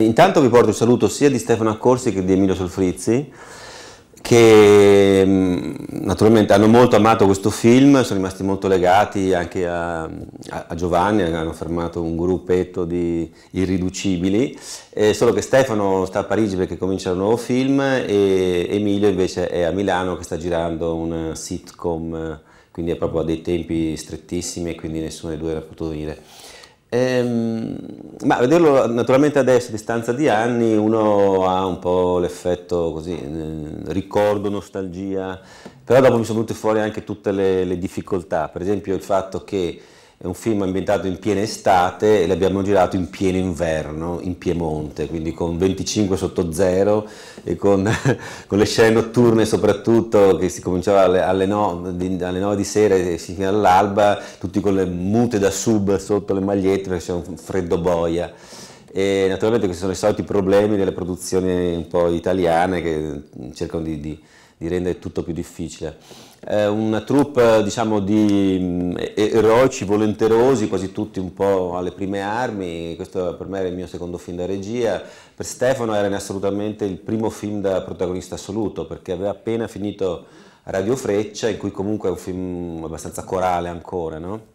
Intanto vi porto il saluto sia di Stefano Accorsi che di Emilio Solfrizzi che mm, naturalmente hanno molto amato questo film, sono rimasti molto legati anche a, a Giovanni, hanno fermato un gruppetto di irriducibili, eh, solo che Stefano sta a Parigi perché comincia un nuovo film e Emilio invece è a Milano che sta girando una sitcom, quindi è proprio a dei tempi strettissimi e quindi nessuno dei due era potuto venire. Ehm, ma vederlo naturalmente adesso, a distanza di anni, uno ha un po' l'effetto così, eh, ricordo, nostalgia, però dopo mi sono venute fuori anche tutte le, le difficoltà, per esempio il fatto che è un film ambientato in piena estate e l'abbiamo girato in pieno inverno in Piemonte, quindi con 25 sotto zero e con, con le scene notturne soprattutto che si cominciava alle, alle, no, alle 9 di sera e si finiva all'alba, tutti con le mute da sub sotto le magliette perché c'era un freddo boia. E naturalmente questi sono i soliti problemi delle produzioni un po' italiane che cercano di, di di rendere tutto più difficile. È una troupe diciamo, di mm, eroici, volenterosi, quasi tutti un po' alle prime armi, questo per me era il mio secondo film da regia, per Stefano era assolutamente il primo film da protagonista assoluto perché aveva appena finito Radio Freccia in cui comunque è un film abbastanza corale ancora, no?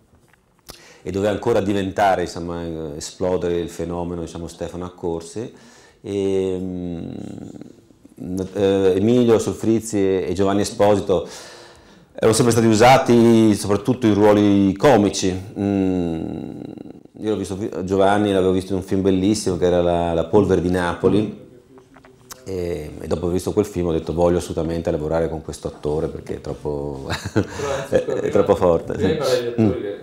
e doveva ancora diventare, insomma, eh, esplodere il fenomeno diciamo, Stefano Accorsi. E, mm, eh, Emilio Solfrizzi e Giovanni Esposito erano sempre stati usati soprattutto in ruoli comici. Mm, io l'ho visto Giovanni, l'avevo visto in un film bellissimo che era La, la polvere di Napoli e, e, dopo aver visto quel film ho detto voglio assolutamente lavorare con questo attore perché è troppo, è, è troppo forte. Sì. Mm. Eh,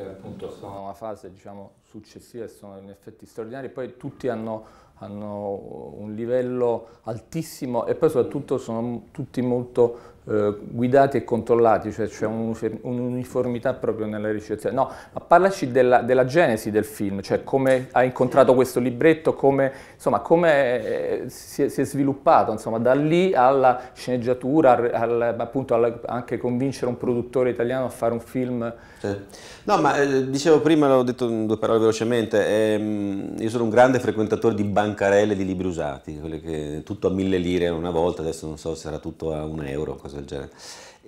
sono una fase diciamo, successiva e sono in effetti straordinari, poi tutti hanno hanno un livello altissimo e poi soprattutto sono tutti molto eh, guidati e controllati, cioè c'è un'uniformità proprio nella ricezione. No, ma parlaci della, della, genesi del film, cioè come hai incontrato questo libretto, come, insomma, come eh, si, è, si, è, sviluppato, insomma, da lì alla sceneggiatura, al, al, appunto alla, anche convincere un produttore italiano a fare un film No, ma eh, dicevo prima, l'ho detto in due parole velocemente, ehm, io sono un grande frequentatore di bancarelle di libri usati, che, tutto a mille lire una volta, adesso non so se sarà tutto a un euro, cose del genere.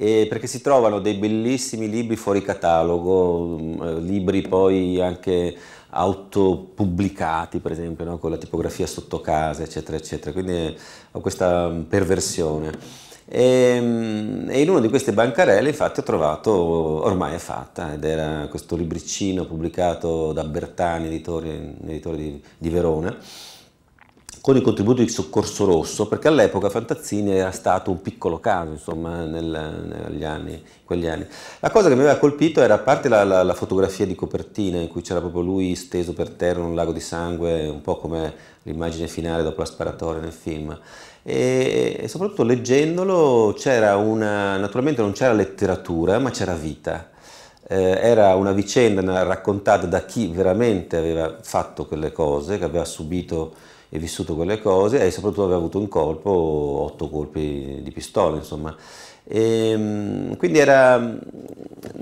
E perché si trovano dei bellissimi libri fuori catalogo, mm, eh, libri poi anche autopubblicati, per esempio, no? con la tipografia sotto casa, eccetera, eccetera. Quindi ho questa mm, perversione. E, ehm, e in una di queste bancarelle infatti ho trovato Ormai è fatta ed era questo libricino pubblicato da Bertani, editore, editore di, di Verona, con il contributo di Soccorso Rosso, perché all'epoca Fantazzini era stato un piccolo caso, insomma, nel, anni, quegli anni. La cosa che mi aveva colpito era a parte la, la, la fotografia di copertina, in cui c'era proprio lui steso per terra in un lago di sangue, un po' come l'immagine finale dopo la sparatoria nel film, e soprattutto leggendolo c'era una, naturalmente non c'era letteratura ma c'era vita. Eh, era una vicenda raccontata da chi veramente aveva fatto quelle cose, che aveva subito e vissuto quelle cose e soprattutto aveva avuto un colpo, otto colpi di pistola insomma. E, ehm, quindi era,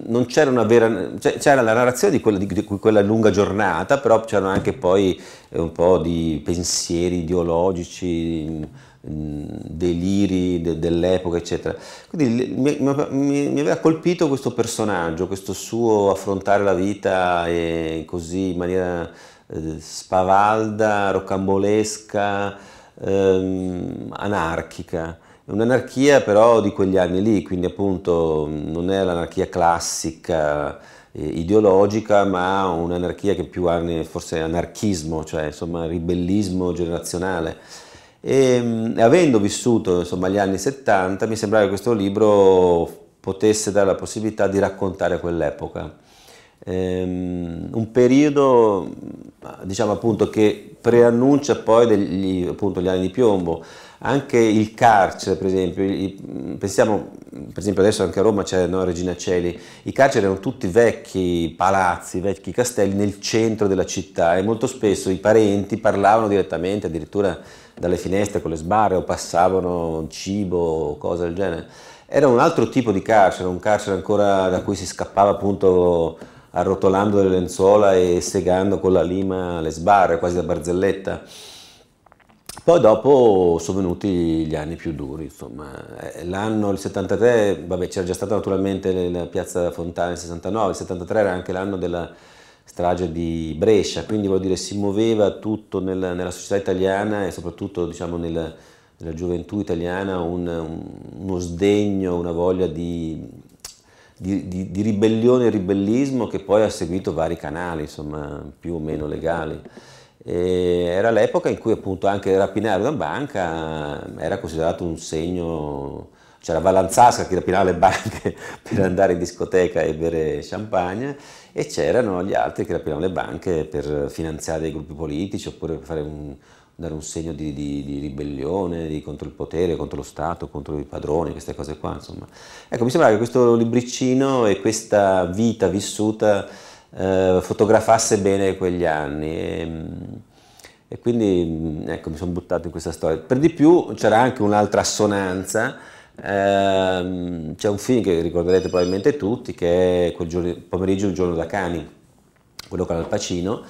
non c'era una vera, cioè, c'era la narrazione di quella, di quella, lunga giornata, però c'erano anche poi un po' di pensieri ideologici, deliri de, dell'epoca, eccetera. Quindi mi, mi, mi, aveva colpito questo personaggio, questo suo affrontare la vita e eh, così in maniera eh, spavalda, rocambolesca, ehm, anarchica. Un'anarchia però di quegli anni lì, quindi appunto non è l'anarchia classica, eh, ideologica, ma un'anarchia che più anni, forse anarchismo, cioè insomma ribellismo generazionale. E, avendo vissuto insomma, gli anni 70 mi sembrava che questo libro potesse dare la possibilità di raccontare quell'epoca. Um, un periodo diciamo appunto che preannuncia poi degli, appunto, gli anni di piombo anche il carcere, per esempio, pensiamo, per esempio adesso anche a Roma c'è no, Regina Celi, i carceri erano tutti vecchi palazzi, vecchi castelli nel centro della città e molto spesso i parenti parlavano direttamente, addirittura dalle finestre con le sbarre o passavano cibo o cose del genere. Era un altro tipo di carcere, un carcere ancora da cui si scappava appunto arrotolando le lenzuola e segando con la lima le sbarre, quasi da barzelletta. Poi dopo sono venuti gli anni più duri, insomma, eh, l'anno, il 73, vabbè c'era già stata naturalmente la piazza Fontana nel 69, il 73 era anche l'anno della strage di Brescia, quindi voglio dire si muoveva tutto nella, nella società italiana e soprattutto diciamo, nella, nella, gioventù italiana un, un, uno sdegno, una voglia di, di, di, di ribellione e ribellismo che poi ha seguito vari canali, insomma, più o meno legali. E era l'epoca in cui appunto anche rapinare una banca eh, era considerato un segno, c'era Valanzasca che rapinava le banche per andare in discoteca e bere champagne e c'erano gli altri che rapinavano le banche per finanziare dei gruppi politici oppure per fare un, dare un segno di, di, di ribellione di contro il potere, contro lo Stato, contro i padroni, queste cose qua, insomma. Ecco, mi sembra che questo libricino e questa vita vissuta eh, fotografasse bene quegli anni. E, mm, e quindi mm, ecco, mi sono buttato in questa storia. Per di più c'era anche un'altra assonanza. Eh, c'è un film che ricorderete probabilmente tutti, che è quel giorno, pomeriggio un giorno da cani, quello con Al Pacino,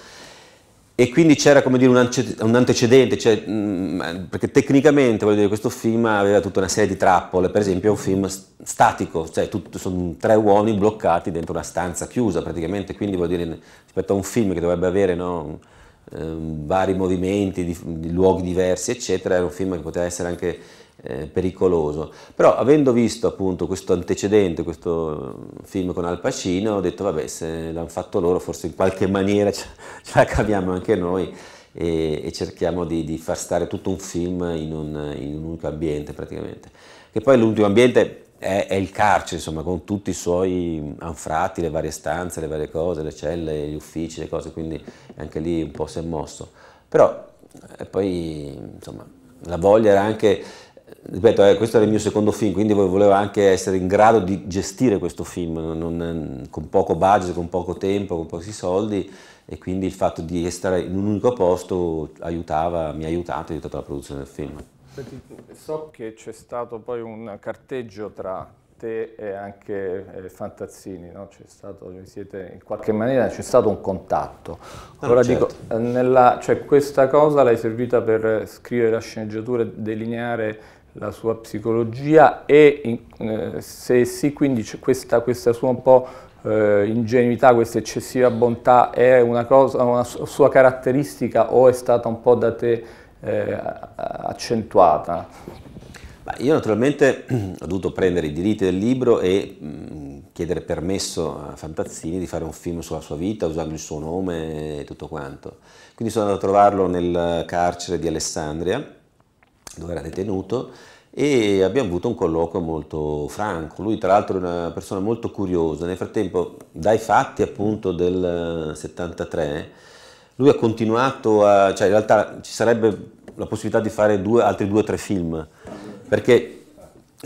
e quindi c'era come dire un, antecedente, cioè, mm, perché tecnicamente dire, questo film aveva tutta una serie di trappole, per esempio è un film statico, cioè tutto, sono tre uomini bloccati dentro una stanza chiusa praticamente, quindi vuol dire rispetto a un film che dovrebbe avere no, eh, vari movimenti di, di, luoghi diversi eccetera, era un film che poteva essere anche eh, pericoloso. Però avendo visto appunto questo antecedente, questo film con Al Pacino, ho detto vabbè se l'hanno fatto loro forse in qualche maniera ce, la caviamo anche noi e, e cerchiamo di, di, far stare tutto un film in un, in un unico ambiente praticamente. Che poi l'ultimo ambiente è, è, il carcere, insomma, con tutti i suoi anfratti, le varie stanze, le varie cose, le celle, gli uffici, le cose, quindi anche lì un po' si è mosso. Però eh, poi, insomma, la voglia era anche ripeto, eh, questo era il mio secondo film, quindi volevo anche essere in grado di gestire questo film non, ehm, con poco budget, con poco tempo, con pochi soldi e quindi il fatto di stare in un unico posto aiutava, mi ha aiutato, ha aiutato la produzione del film. Senti, so che c'è stato poi un carteggio tra te e anche eh, Fantazzini, no? stato, siete, in qualche maniera c'è stato un contatto. Allora, ah, certo. Eh, nella, cioè, questa cosa l'hai servita per scrivere la sceneggiatura, e delineare la sua psicologia e in, eh, se sì, quindi questa, questa, sua un po' eh, ingenuità, questa eccessiva bontà è una, cosa, una sua caratteristica o è stata un po' da te eh, accentuata? Io naturalmente ho dovuto prendere i diritti del libro e mh, mm, chiedere permesso a Fantazzini di fare un film sulla sua vita, usando il suo nome e tutto quanto. Quindi sono andato a trovarlo nel carcere di Alessandria, dove era detenuto e abbiamo avuto un colloquio molto franco. Lui tra l'altro è una persona molto curiosa, nel frattempo dai fatti appunto del 73 eh, lui ha continuato a, cioè in realtà ci sarebbe la possibilità di fare due, altri due o tre film, perché,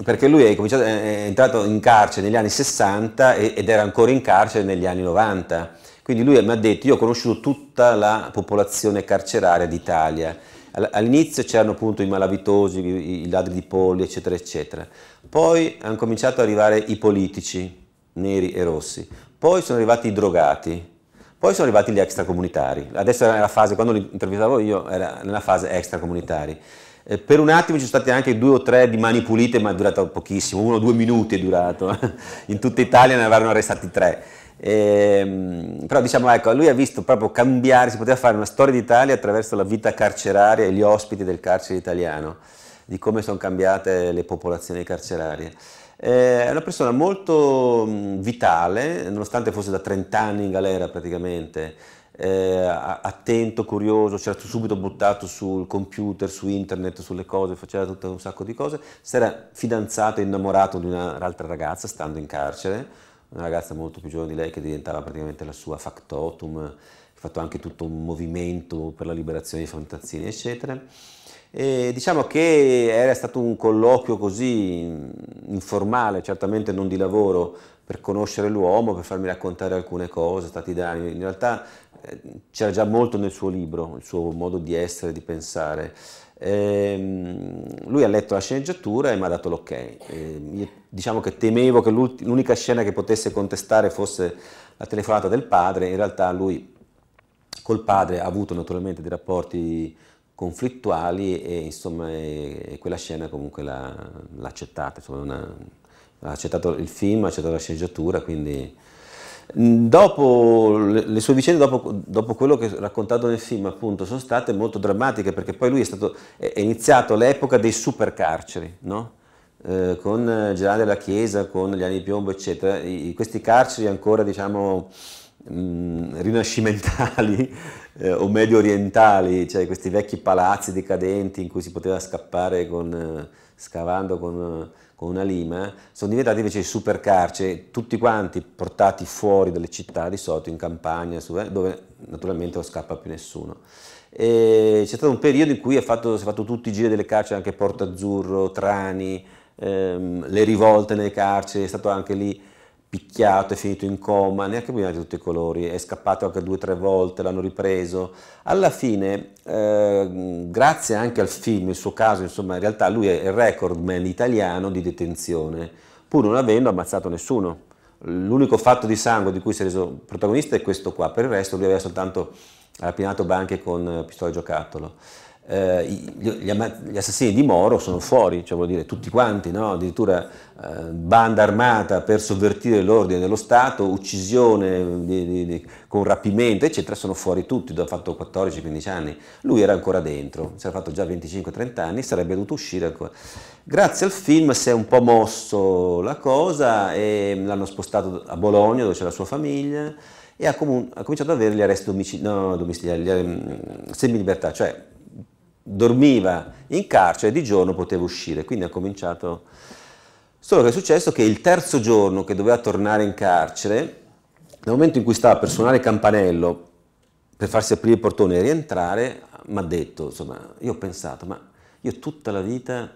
perché lui è, è, entrato in carcere negli anni 60 ed era ancora in carcere negli anni 90, quindi lui mi ha detto io ho conosciuto tutta la popolazione carceraria d'Italia All'inizio c'erano appunto i malavitosi, i ladri di polli, eccetera, eccetera. Poi hanno cominciato ad arrivare i politici, neri e rossi. Poi sono arrivati i drogati. Poi sono arrivati gli extracomunitari. Adesso era nella fase, quando li intervistavo io, era nella fase extracomunitari. Eh, per un attimo ci sono stati anche due o tre di mani pulite, ma è durato pochissimo, uno o due minuti è durato. In tutta Italia ne avevano arrestati tre. Ehm, però diciamo, ecco, lui ha visto proprio cambiare, si poteva fare una storia d'Italia attraverso la vita carceraria e gli ospiti del carcere italiano, di come sono cambiate le popolazioni carcerarie. Eh, è una persona molto mm, vitale, nonostante fosse da 30 anni in galera praticamente, eh, attento, curioso, c'era subito buttato sul computer, su internet, sulle cose, faceva tutto un sacco di cose, si era fidanzato, e innamorato di un'altra ragazza stando in carcere una ragazza molto più giovane di lei che diventava praticamente la sua factotum, ha fatto anche tutto un movimento per la liberazione di Fantazzini, eccetera. E diciamo che era stato un colloquio così informale, certamente non di lavoro, per conoscere l'uomo, per farmi raccontare alcune cose, stati d'animo. In realtà eh, c'era già molto nel suo libro, il suo modo di essere, di pensare. Ehm, lui ha letto la sceneggiatura e mi ha dato l'ok. Ehm, diciamo che temevo che l'unica scena che potesse contestare fosse la telefonata del padre, in realtà lui col padre ha avuto naturalmente dei rapporti conflittuali e insomma e quella scena comunque l'ha, l'ha accettata, insomma, una, ha accettato il film, ha accettato la sceneggiatura, quindi Dopo le sue vicende, dopo, dopo, quello che raccontato nel film, appunto, sono state molto drammatiche perché poi lui è, stato, è iniziato l'epoca dei supercarceri, no? eh, con eh, Gerardo della Chiesa, con gli anni di piombo, eccetera. I, questi carceri ancora, diciamo, Mm, rinascimentali eh, o medio orientali, cioè questi vecchi palazzi decadenti in cui si poteva scappare con, eh, scavando con, eh, con, una lima, sono diventati invece supercarceri, cioè tutti quanti portati fuori dalle città, di solito in campagna, eh, dove naturalmente non scappa più nessuno. E c'è stato un periodo in cui è fatto, si è fatto tutti i giri delle carceri, anche Porto Azzurro, Trani, ehm, le rivolte nelle carceri, è stato anche lì picchiato, è finito in coma, neanche prima di tutti i colori, è scappato anche due o tre volte, l'hanno ripreso. Alla fine, eh, grazie anche al film, il suo caso, insomma, in realtà lui è il recordman italiano di detenzione, pur non avendo ammazzato nessuno. L'unico fatto di sangue di cui si è reso protagonista è questo qua, per il resto lui aveva soltanto rapinato banche con pistola giocattolo eh, gli, gli, assassini di Moro sono fuori, cioè vuol dire tutti quanti, no? addirittura eh, banda armata per sovvertire l'ordine dello Stato, uccisione di, di, di, con rapimento, eccetera, sono fuori tutti, dove ha fatto 14-15 anni, lui era ancora dentro, si era fatto già 25-30 anni, sarebbe dovuto uscire ancora. Grazie al film si è un po' mosso la cosa e l'hanno spostato a Bologna dove c'è la sua famiglia e ha, com ha cominciato ad avere gli arresti domiciliari, no, domiciliari, mm, semi libertà, cioè dormiva in carcere e di giorno poteva uscire, quindi ha cominciato... Solo che è successo che il terzo giorno che doveva tornare in carcere, nel momento in cui stava per suonare il campanello, per farsi aprire il portone e rientrare, mi ha detto, insomma, io ho pensato, ma io tutta la vita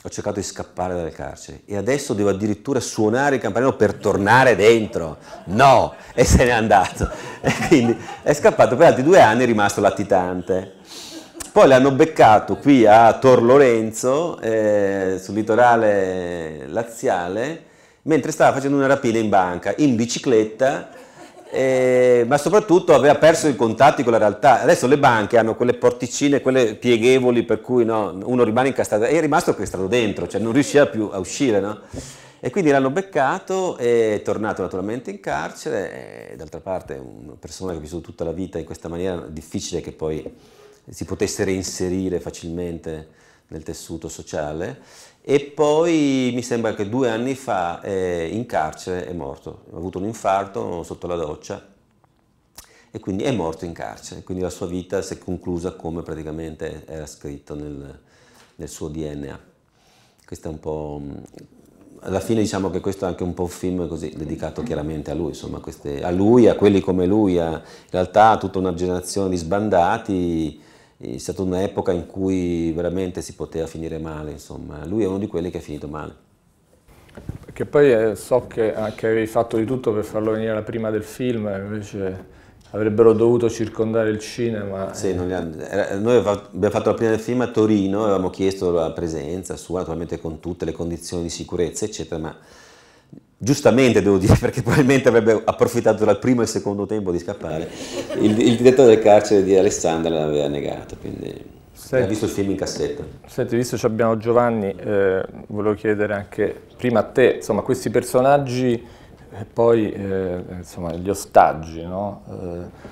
ho cercato di scappare dalle carceri e adesso devo addirittura suonare il campanello per tornare dentro. No! E se n'è andato. E quindi è scappato per altri due anni, è rimasto latitante. Poi l'hanno beccato qui a Tor Lorenzo, eh, sul litorale laziale, mentre stava facendo una rapina in banca, in bicicletta, eh, ma soprattutto aveva perso i contatti con la realtà. Adesso le banche hanno quelle porticine, quelle pieghevoli per cui no, uno rimane incastrato, e è rimasto incastrato dentro, cioè non riusciva più a uscire. No? E quindi l'hanno beccato, è tornato naturalmente in carcere, e eh, d'altra parte una persona che ha vissuto tutta la vita in questa maniera difficile che poi si potesse reinserire facilmente nel tessuto sociale e poi mi sembra che due anni fa eh, in carcere è morto, ha avuto un infarto sotto la doccia e quindi è morto in carcere, quindi la sua vita si è conclusa come praticamente era scritto nel, nel suo DNA. Questo è un po'... Alla fine diciamo che questo è anche un po' un film così, dedicato chiaramente a lui, insomma, queste, a lui, a quelli come lui, a, in realtà a tutta una generazione di sbandati è stata un'epoca in cui veramente si poteva finire male, insomma. Lui è uno di quelli che ha finito male. Perché poi eh, so che, eh, che avevi fatto di tutto per farlo venire la prima del film, eh, invece avrebbero dovuto circondare il cinema. Sì, hanno, noi abbiamo fatto la prima del film a Torino, avevamo chiesto la presenza sua, naturalmente con tutte le condizioni di sicurezza, eccetera, ma giustamente devo dire, perché probabilmente avrebbe approfittato dal primo e secondo tempo di scappare, il, il direttore del carcere di Alessandra l'aveva negato, quindi hai visto il film in cassetta. Senti, visto che abbiamo Giovanni, eh, volevo chiedere anche prima a te, insomma, questi personaggi e eh, poi eh, insomma, gli ostaggi, no? Eh,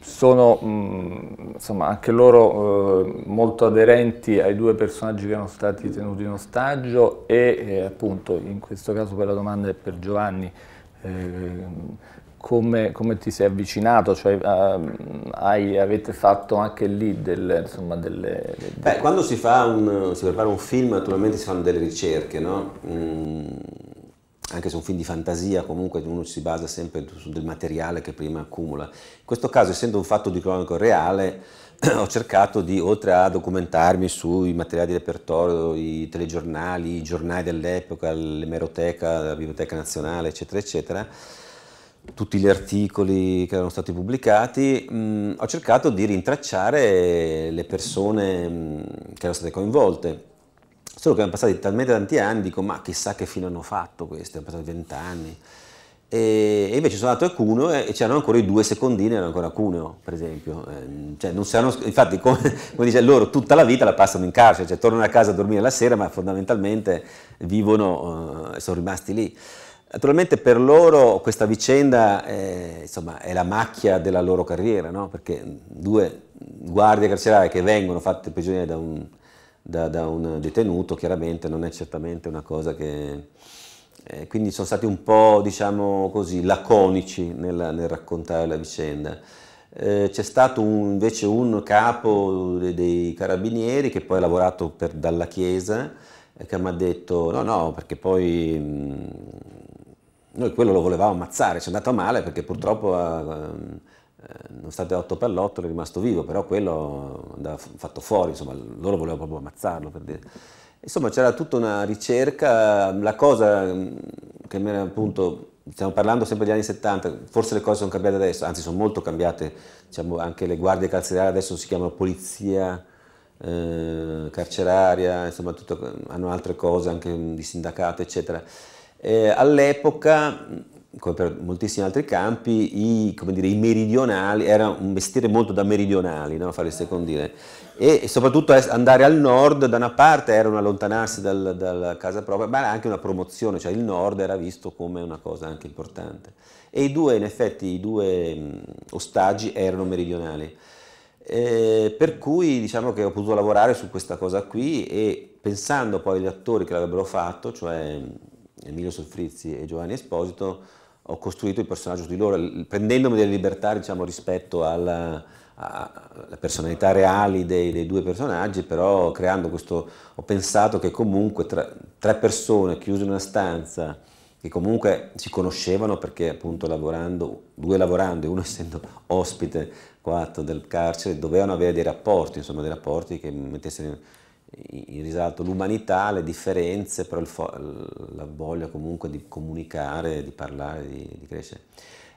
sono mh, mm, insomma, anche loro eh, molto aderenti ai due personaggi che erano stati tenuti in ostaggio e eh, appunto in questo caso per la domanda è per Giovanni eh, come, come, ti sei avvicinato, cioè, hai, avete fatto anche lì delle... Insomma, delle, delle... Beh, quando si, un, si, prepara un film naturalmente si fanno delle ricerche, no? mm anche se è un film di fantasia, comunque uno si basa sempre su del materiale che prima accumula. In questo caso, essendo un fatto di cronaco reale, ho cercato di, oltre a documentarmi sui materiali di repertorio, i telegiornali, i giornali dell'epoca, l'emeroteca, la Biblioteca Nazionale, eccetera, eccetera, tutti gli articoli che erano stati pubblicati, mh, mm, ho cercato di rintracciare le persone mh, mm, che erano state coinvolte Solo che erano passati talmente tanti anni, dico, ma chissà che fine hanno fatto questi, hanno passato vent'anni. E, e, invece sono andato a Cuneo e, e c'erano ancora i due secondini, erano ancora a Cuneo, per esempio. Eh, cioè hanno, infatti, come, come, dice loro, tutta la vita la passano in carcere, cioè tornano a casa a dormire la sera, ma fondamentalmente vivono e eh, sono rimasti lì. Naturalmente per loro questa vicenda è, eh, insomma, è la macchia della loro carriera, no? perché due guardie carcerarie che vengono fatte prigioniere da un da, da un detenuto chiaramente non è certamente una cosa che... Eh, quindi sono stati un po' diciamo così laconici nel, nel raccontare la vicenda. Eh, c'è stato un, invece un capo dei, dei, carabinieri che poi ha lavorato per, dalla Chiesa eh, che mi ha detto no no perché poi mh, mm, noi quello lo volevamo ammazzare, ci è andato male perché purtroppo ha, ehm, mh, eh, nonostante 8 pallotto è rimasto vivo, però quello andava fatto fuori, insomma, loro volevano proprio ammazzarlo per dire. Insomma c'era tutta una ricerca, la cosa mm, che mi era appunto, stiamo parlando sempre degli anni 70, forse le cose sono cambiate adesso, anzi sono molto cambiate, diciamo, anche le guardie carcerarie adesso si chiamano polizia eh, carceraria, insomma tutto, hanno altre cose anche mm, di sindacato eccetera. Eh, All'epoca come per moltissimi altri campi, i, dire, i meridionali, era un mestiere molto da meridionali, no? fare il secondile, e soprattutto andare al nord, da una parte era un allontanarsi dalla casa propria, ma era anche una promozione, cioè il nord era visto come una cosa anche importante. E i due, in effetti, i due ostaggi erano meridionali. Eh, per cui diciamo che ho potuto lavorare su questa cosa qui e pensando poi agli attori che l'avrebbero fatto, cioè Emilio Solfrizzi e Giovanni Esposito, ho costruito il personaggio su di loro, prendendomi delle libertà diciamo, rispetto alla, alle personalità reali dei, dei, due personaggi, però creando questo, ho pensato che comunque tra, tre persone chiuse in una stanza, che comunque si conoscevano perché appunto lavorando, due lavorando e uno essendo ospite qua del carcere, dovevano avere dei rapporti, insomma dei rapporti che mettessero in risalto l'umanità, le differenze, però la voglia comunque di comunicare, di parlare, di, di crescere.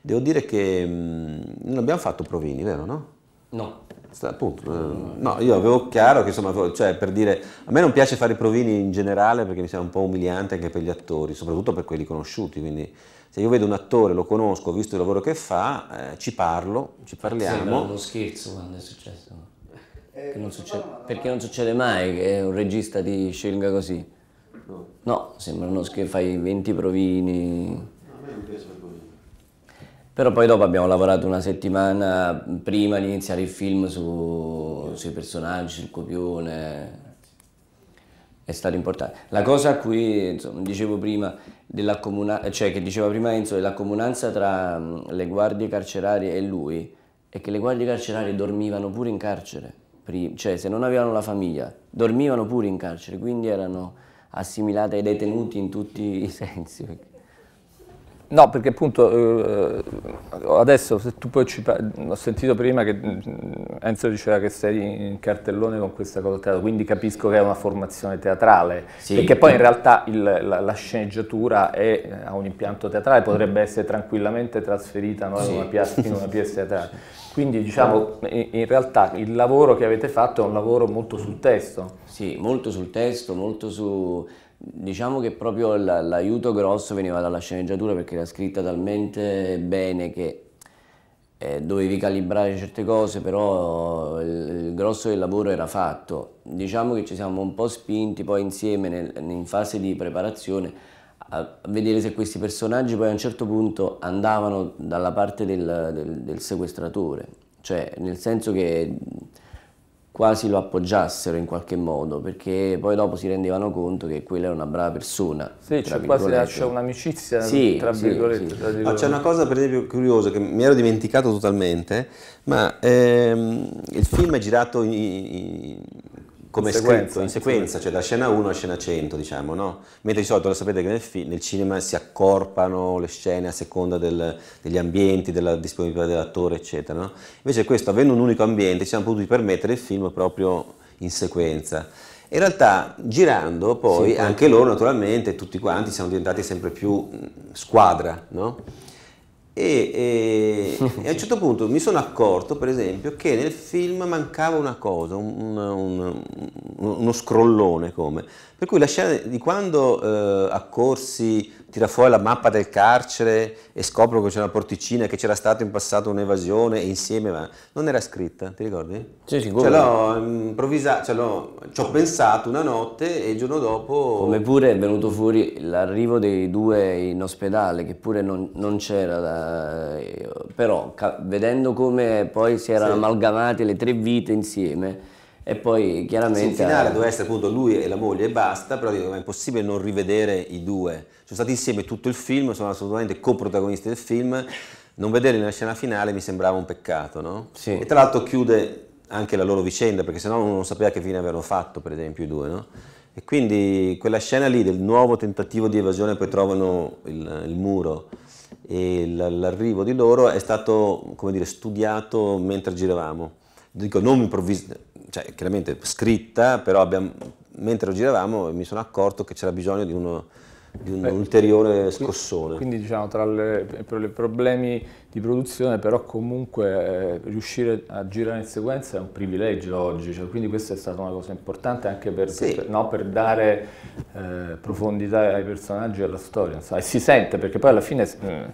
Devo dire che mh, mm, non abbiamo fatto provini, vero no? No. Appunto, eh, no, io avevo chiaro che insomma, cioè, per dire, a me non piace fare i provini in generale perché mi sembra un po' umiliante anche per gli attori, soprattutto per quelli conosciuti, quindi se io vedo un attore, lo conosco, ho visto il lavoro che fa, eh, ci parlo, ci parliamo. Sembra uno scherzo quando è successo. Eh, non succede, perché non succede mai che un regista ti scelga così. No, sembra sembrano che fai 20 provini. Però poi dopo abbiamo lavorato una settimana prima di iniziare il film su, sui personaggi, sul copione. È stato importante. La cosa a cui insomma, dicevo prima, cioè che diceva prima Enzo, della comunanza tra le guardie carcerarie e lui, è che le guardie carcerarie dormivano pure in carcere cioè se non avevano la famiglia, dormivano pure in carcere, quindi erano assimilate ai detenuti in tutti i sensi. No, perché appunto eh, eh, adesso se tu poi ci ho sentito prima che mm, Enzo diceva che sei in cartellone con questa cosa teatro, quindi capisco che è una formazione teatrale, sì. perché poi in realtà il, la, la, sceneggiatura è, ha un impianto teatrale, potrebbe essere tranquillamente trasferita no, sì. in, una piazza, in una pièce teatrale. Quindi diciamo in realtà il lavoro che avete fatto è un lavoro molto sul testo. Sì, molto sul testo, molto su Diciamo che proprio l'aiuto grosso veniva dalla sceneggiatura perché era scritta talmente bene che eh, dovevi calibrare certe cose, però il, il, grosso del lavoro era fatto. Diciamo che ci siamo un po' spinti poi insieme nel, in fase di preparazione a vedere se questi personaggi poi a un certo punto andavano dalla parte del, del, del sequestratore, cioè nel senso che quasi lo appoggiassero in qualche modo, perché poi dopo si rendevano conto che quella era una brava persona. Sì, cioè quasi c'è un'amicizia, sì, tra virgolette. Sì, sì. ah, c'è una cosa per esempio curiosa che mi ero dimenticato totalmente, ma ehm, il film è girato in, in, come in scritto in sequenza, cioè da scena 1 a scena 100, diciamo, no? Mentre di solito lo sapete che nel, nel cinema si accorpano le scene a seconda del, degli ambienti, della disponibilità dell'attore, eccetera, no? Invece questo, avendo un unico ambiente, ci siamo potuti permettere il film proprio in sequenza. In realtà, girando poi, sì, certo. anche loro naturalmente, tutti quanti, siamo diventati sempre più squadra, no? E, e, e, a un certo punto mi sono accorto, per esempio, che nel film mancava una cosa, un, un, uno scrollone come. Per cui la scena di quando eh, accorsi tira fuori la mappa del carcere e scopre che c'è una porticina, che c'era stata in passato un'evasione e insieme, ma non era scritta, ti ricordi? Sì, sicuro. Ce l'ho improvvisata, ce l'ho, ci ho pensato una notte e il giorno dopo... Come pure è venuto fuori l'arrivo dei due in ospedale, che pure non, non c'era, da... Eh, però vedendo come poi si erano sì. amalgamate le tre vite insieme e poi chiaramente... Sì, in finale eh, doveva essere appunto lui e la moglie e basta, però dico, è impossibile non rivedere i due. Sono stati insieme tutto il film, sono assolutamente co-protagonisti del film. Non vederli nella scena finale mi sembrava un peccato, no? Sì. E tra l'altro chiude anche la loro vicenda, perché sennò uno non sapeva che fine avevano fatto, per esempio, i due, no? E quindi quella scena lì del nuovo tentativo di evasione, poi trovano il, il muro e l'arrivo di loro è stato, come dire, studiato mentre giravamo. Dico, non improvvisamente cioè, chiaramente scritta, però abbiamo, mentre lo giravamo mi sono accorto che c'era bisogno di uno, di un Beh, ulteriore scossone. Quindi diciamo tra i problemi di produzione però comunque eh, riuscire a girare in sequenza è un privilegio oggi, cioè, quindi questa è stata una cosa importante anche per, sì. per, no, per dare eh, profondità ai personaggi e alla storia, insomma. e si sente perché poi alla fine eh,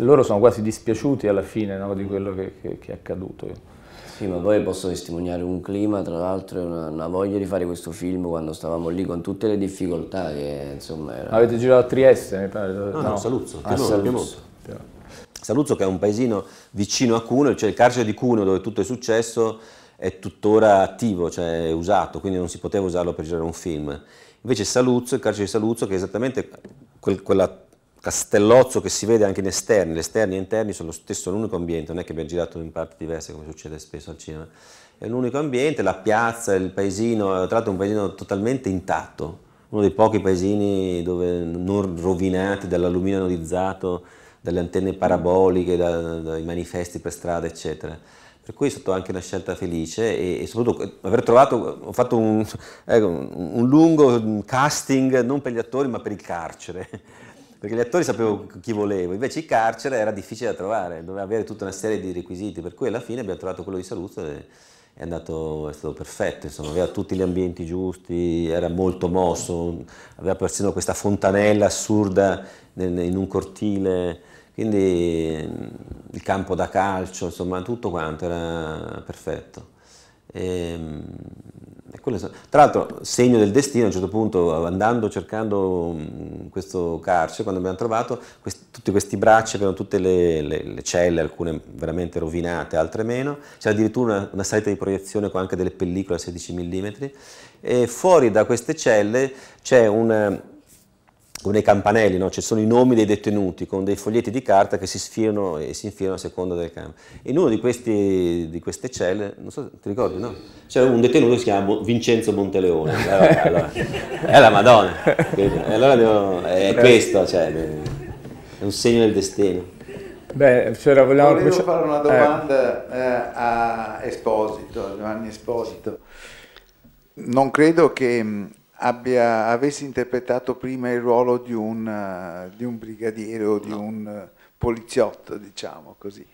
loro sono quasi dispiaciuti alla fine no, di quello che, che, che è accaduto. Sì, ma poi posso testimoniare un clima, tra l'altro, una, una voglia di fare questo film quando stavamo lì con tutte le difficoltà che insomma era... Avete girato a Trieste, mi pare? Ah, no, no, Saluzzo, a ah, Saluzzo. Piemonte. Saluzzo che è un paesino vicino a Cuneo, cioè il carcere di Cuneo dove tutto è successo è tuttora attivo, cioè è usato, quindi non si poteva usarlo per girare un film. Invece Saluzzo, il carcere di Saluzzo, che è esattamente quel, quella castellozzo che si vede anche in esterni, gli esterni e interni sono lo stesso, l'unico ambiente, non è che abbiamo girato in parti diverse come succede spesso al cinema, è l'unico ambiente, la piazza, il paesino, eh, tra l'altro è un paesino totalmente intatto, uno dei pochi paesini dove non rovinati dall'alluminio anodizzato, dalle antenne paraboliche, da, dai manifesti per strada, eccetera. Per cui è stata anche una scelta felice e, e soprattutto eh, aver trovato, ho fatto un, ecco, un lungo casting non per gli attori ma per il carcere perché gli attori sapevo chi volevo, invece il carcere era difficile da trovare, doveva avere tutta una serie di requisiti, per cui alla fine abbiamo trovato quello di Saluzzo e è, andato, è stato perfetto, insomma, aveva tutti gli ambienti giusti, era molto mosso, aveva persino questa fontanella assurda in un cortile, quindi il campo da calcio, insomma tutto quanto era perfetto. E, ehm, tra l'altro, segno del destino, a un certo punto, andando, cercando mm, questo carcere, quando abbiamo trovato questi, tutti questi bracci, avevano tutte le, le, le, celle, alcune veramente rovinate, altre meno, c'era addirittura una, una salita di proiezione con anche delle pellicole a 16 mm, e fuori da queste celle c'è un con dei campanelli, no? ci sono i nomi dei detenuti con dei foglietti di carta che si sfilano e si infilano a seconda del campo. In una di, di queste celle, non so, ti ricordi, no? C'era un detenuto che si chiama Vincenzo Monteleone, allora, allora, è la Madonna, Quindi, allora devo, è questo, cioè, è un segno del destino. Beh, c'era, vogliamo Volevo fare una domanda eh. eh. a Esposito, Giovanni Esposito. Non credo che abbia, avesse interpretato prima il ruolo di un, uh, di un brigadiere o di no. un uh, poliziotto, diciamo così.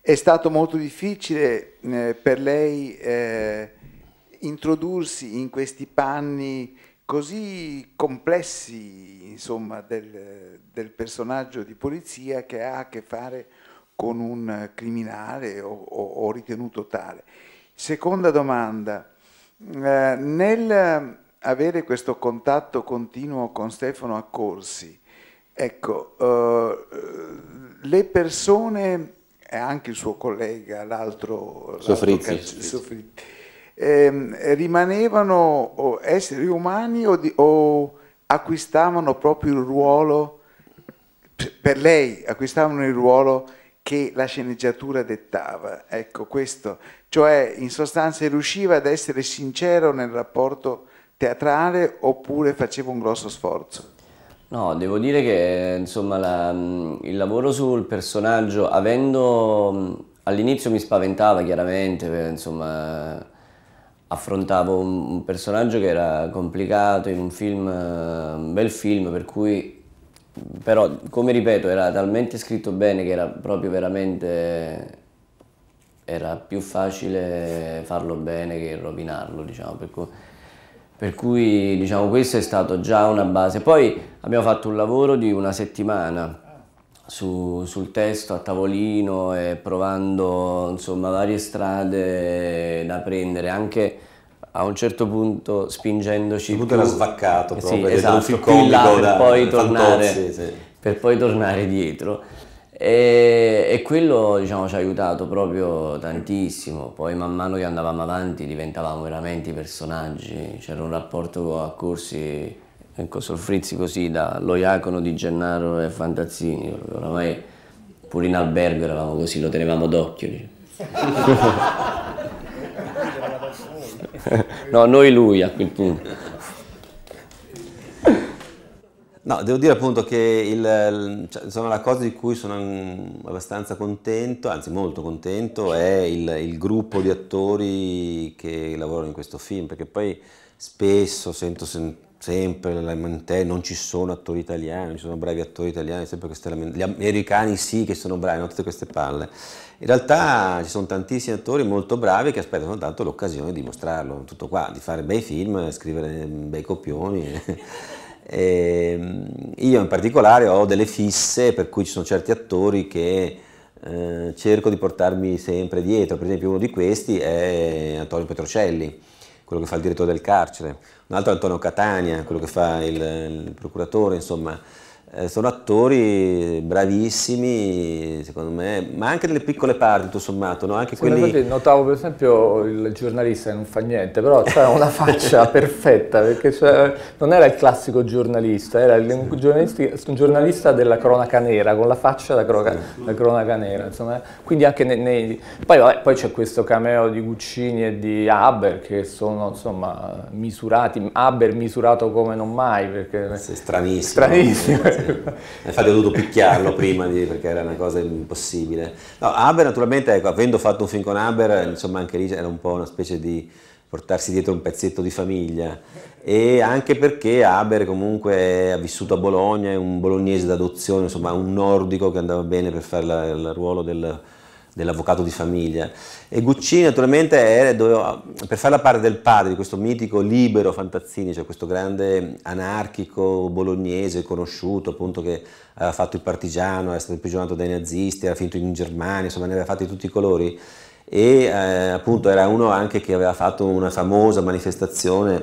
È stato molto difficile eh, per lei eh, introdursi in questi panni così complessi insomma, del, del, personaggio di polizia che ha a che fare con un criminale o, o, o ritenuto tale. Seconda domanda, eh, nel avere questo contatto continuo con Stefano Accorsi, ecco, eh, le persone, e anche il suo collega, l'altro Soffrizzi, Soffrizzi. Eh, rimanevano esseri umani o, di, o acquistavano proprio il ruolo, per lei acquistavano il ruolo che la sceneggiatura dettava, ecco questo, cioè in sostanza riusciva ad essere sincero nel rapporto teatrale oppure facevo un grosso sforzo? No, devo dire che insomma, la, il lavoro sul personaggio, avendo all'inizio mi spaventava chiaramente, eh, insomma, affrontavo un, personaggio che era complicato in un film, eh, un bel film, per cui però come ripeto era talmente scritto bene che era proprio veramente era più facile farlo bene che rovinarlo, diciamo, per cui per cui diciamo questo è stato già una base. Poi abbiamo fatto un lavoro di una settimana su, sul testo a tavolino e provando insomma, varie strade da prendere, anche a un certo punto spingendoci il punto più... era svaccato proprio, sì, esatto, più là, da, poi tornare, per poi tornare dietro. E, e quello diciamo, ci ha aiutato proprio tantissimo, poi man mano che andavamo avanti diventavamo veramente personaggi, c'era un rapporto a corsi ecco, Solfrizzi così, da Lo Iacono di Gennaro e Fantazzini, oramai pure in albergo eravamo così, lo tenevamo d'occhio. no, noi lui a quel punto. No, devo dire appunto che il, cioè, insomma, la cosa di cui sono abbastanza contento, anzi molto contento, è il, il, gruppo di attori che lavorano in questo film, perché poi spesso sento sem sempre la lamentele, non ci sono attori italiani, non ci sono bravi attori italiani, sempre queste gli americani sì che sono bravi, hanno tutte queste palle. In realtà ci sono tantissimi attori molto bravi che aspettano tanto l'occasione di mostrarlo, tutto qua, di fare bei film, scrivere bei copioni. Eh. E ehm, io in particolare ho delle fisse per cui ci sono certi attori che eh, cerco di portarmi sempre dietro, per esempio uno di questi è Antonio Petrocelli, quello che fa il direttore del carcere, un altro è Antonio Catania, quello che fa il, il procuratore, insomma eh, sono attori bravissimi, secondo me, ma anche delle piccole parti, tutto sommato. No? Anche quelli... notavo per esempio il giornalista che non fa niente, però ha una faccia perfetta, perché cioè, non era il classico giornalista, era il, un, giornalista della cronaca nera, con la faccia da cronaca, da cronaca nera. Insomma. Quindi anche nei, nei... Poi, vabbè, poi c'è questo cameo di Guccini e di Haber che sono insomma misurati, Haber misurato come non mai, perché... Sì, stranissimo. Stranissimo sì. Eh, infatti ho dovuto picchiarlo prima di, perché era una cosa impossibile. No, Aber naturalmente, ecco, avendo fatto un film con Haber insomma anche lì era un po' una specie di portarsi dietro un pezzetto di famiglia e anche perché Haber comunque ha vissuto a Bologna, è un bolognese d'adozione, insomma un nordico che andava bene per fare il ruolo del dell'avvocato di famiglia. E Guccini naturalmente era, doveva, ah, per fare la parte del padre, di questo mitico libero Fantazzini, cioè questo grande anarchico bolognese conosciuto appunto che aveva fatto il partigiano, era stato imprigionato dai nazisti, era finito in Germania, insomma ne aveva fatti tutti i colori e eh, appunto era uno anche che aveva fatto una famosa manifestazione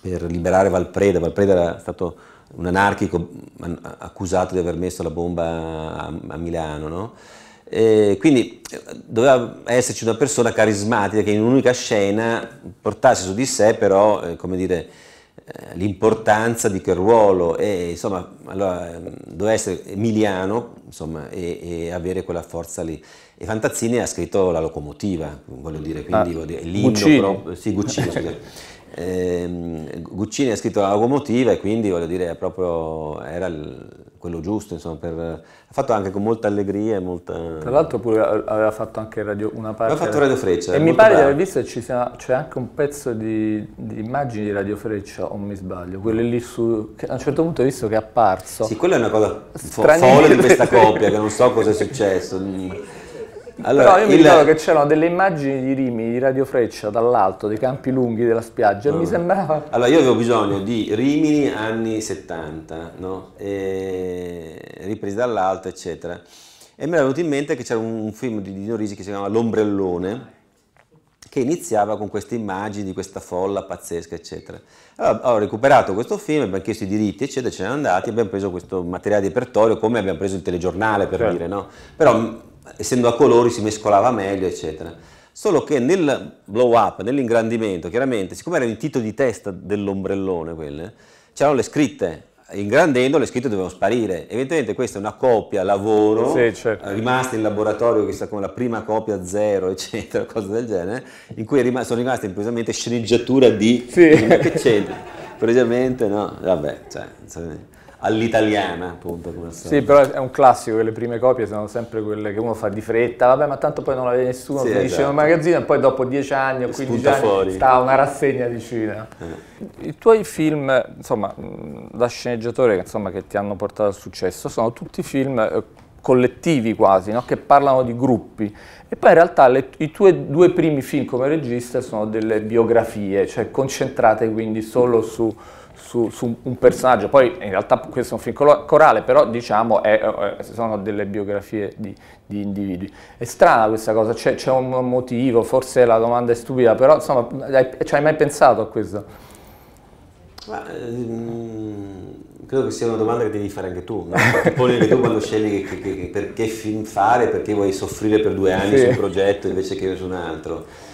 per liberare Valpreda, Valpreda era stato un anarchico ah, accusato di aver messo la bomba a, a Milano, no? Eh, quindi eh, doveva esserci una persona carismatica che in un'unica scena portasse su di sé però, eh, come dire, eh, l'importanza di quel ruolo e insomma allora, ehm, doveva essere Emiliano insomma, e, e, avere quella forza lì e Fantazzini ha scritto la locomotiva voglio dire quindi ah, l'inno Guccini. sì, Guccini, eh, Guccini ha scritto la locomotiva e quindi voglio dire proprio era il, quello giusto, insomma, per... ha fatto anche con molta allegria e molta... Tra l'altro pure aveva fatto anche radio, una parte... Aveva fatto Radio Freccia. E mi pare bravo. di aver visto che ci sia, c'è anche un pezzo di, di immagini di Radio Freccia, o mi sbaglio, quello lì su... Che a un certo punto ho visto che è apparso... Sì, quella è una cosa fo- folle di questa coppia, che non so cosa è successo. Mm. Allora, Però io il... mi ricordo che c'erano delle immagini di Rimini, di Radio Freccia dall'alto, dei campi lunghi della spiaggia, no. mi sembrava... Allora io avevo bisogno di rimini anni 70, no? ripresi dall'alto, eccetera. E mi era venuto in mente che c'era un film di Dino Risi che si chiamava L'ombrellone, che iniziava con queste immagini di questa folla pazzesca, eccetera. Allora ho recuperato questo film, abbiamo chiesto i diritti, eccetera, ce ne siamo andati, abbiamo preso questo materiale di repertorio, come abbiamo preso il telegiornale, per certo. dire, no? Però essendo a colori si mescolava meglio, eccetera. Solo che nel blow up, nell'ingrandimento, chiaramente, siccome era il titolo di testa dell'ombrellone, quelle, c'erano le scritte. Ingrandendo le scritte dovevano sparire. Evidentemente questa è una copia lavoro sì, certo. Eh, rimasta in laboratorio, chissà come la prima copia zero, eccetera, cose del genere, in cui rim- sono rimaste improvvisamente sceneggiatura di sì. che c'entra. Precisamente no, vabbè, cioè, all'italiana, appunto. Come sì, però è un classico che le prime copie sono sempre quelle che uno fa di fretta, vabbè, ma tanto poi non la vede nessuno, sì, finisce esatto. nel magazzino e poi dopo 10 anni o 15 anni fuori. sta una rassegna di cinema. Eh. I tuoi film, insomma, da sceneggiatore insomma, che ti hanno portato al successo, sono tutti film eh, collettivi quasi, no? che parlano di gruppi. E poi in realtà le, i tuoi due primi film come regista sono delle biografie, cioè concentrate quindi solo su su, su, un personaggio, poi in realtà questo è un film corale, però diciamo è, sono delle biografie di, di, individui. È strana questa cosa, c'è, c'è un motivo, forse la domanda è stupida, però insomma, ci hai mai pensato a questo? Ma, ehm, credo che sia una domanda che devi fare anche tu, no? ti tu quando scegli che, che, che, perché film fare, perché vuoi soffrire per due anni sì. su un progetto invece che su un altro.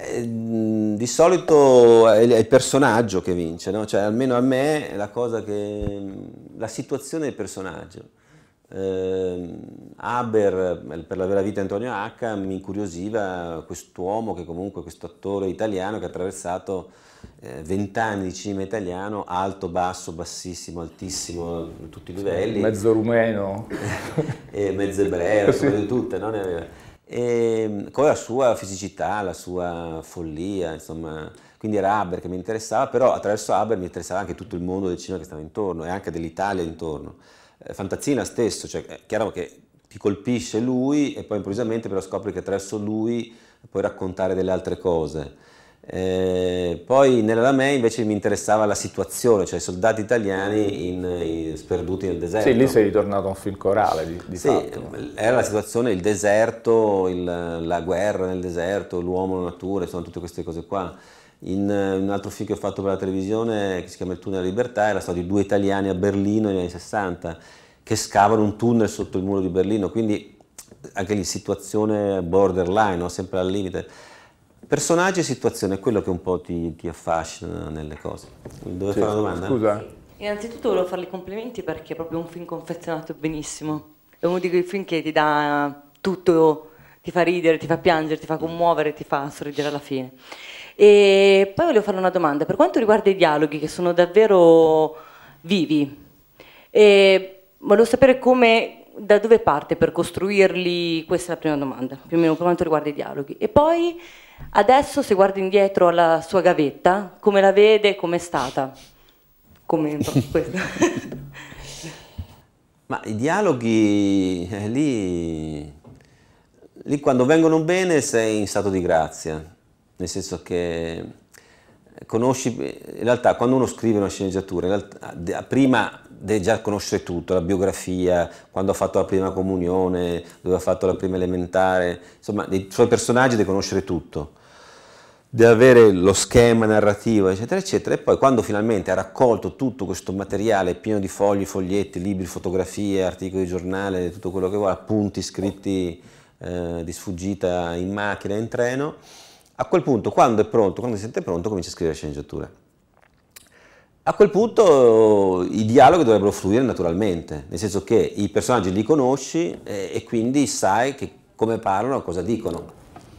Ehm, di solito è il personaggio che vince, no? cioè, almeno a me la cosa che... la situazione del personaggio. Ehm, eh, Haber, per la vera vita Antonio H, mi incuriosiva quest'uomo che comunque, questo attore italiano che ha attraversato eh, vent'anni eh, di cinema italiano, alto, basso, bassissimo, altissimo, a tutti i livelli. Mezzo rumeno. e mezzo ebreo, sì. tutte, no? ne aveva e, ehm, con la sua fisicità, la sua follia, insomma, quindi era Haber che mi interessava, però attraverso Haber mi interessava anche tutto il mondo del cinema che stava intorno e anche dell'Italia intorno. Eh, Fantazzina stesso, cioè è chiaro che ti colpisce lui e poi improvvisamente però scopri che attraverso lui puoi raccontare delle altre cose. Eh, poi nella Lamè invece mi interessava la situazione, cioè i soldati italiani in, in, sperduti nel deserto. Sì, lì sei ritornato a un film corale di, di sì, fatto. Era la situazione, il deserto, il, la guerra nel deserto, l'uomo, la natura, sono tutte queste cose qua. In, eh, un altro film che ho fatto per la televisione che si chiama Il tunnel della libertà era stato di due italiani a Berlino negli anni 60 che scavano un tunnel sotto il muro di Berlino, quindi anche lì situazione borderline, no? sempre al limite personaggi e situazione è quello che un po' ti, ti affascina nelle cose. Dovevo sì, fare una domanda? Scusa. Sì. Innanzitutto volevo farle i complimenti perché è proprio un film confezionato benissimo. È uno di quei film che ti dà tutto, ti fa ridere, ti fa piangere, ti fa commuovere, ti fa sorridere alla fine. E poi volevo fare una domanda, per quanto riguarda i dialoghi che sono davvero vivi, volevo sapere come, da dove parte per costruirli, questa è la prima domanda, più o meno per quanto riguarda i dialoghi. E poi Adesso se guardi indietro alla sua gavetta, come la vede, com'è stata? Commento questo. Ma i dialoghi eh, lì, lì quando vengono bene sei in stato di grazia, nel senso che conosci, in realtà quando uno scrive una sceneggiatura, realtà, prima deve già conoscere tutto, la biografia, quando ha fatto la prima comunione, dove ha fatto la prima elementare, insomma dei suoi personaggi deve conoscere tutto, deve avere lo schema narrativo, eccetera, eccetera, e poi quando finalmente ha raccolto tutto questo materiale pieno di fogli, foglietti, libri, fotografie, articoli di giornale, tutto quello che vuole, appunti scritti eh, di sfuggita in macchina, in treno, a quel punto quando è pronto, quando si sente pronto, comincia a scrivere la sceneggiatura a quel punto i dialoghi dovrebbero fluire naturalmente, nel senso che i personaggi li conosci e, e quindi sai che, come parlano, cosa dicono.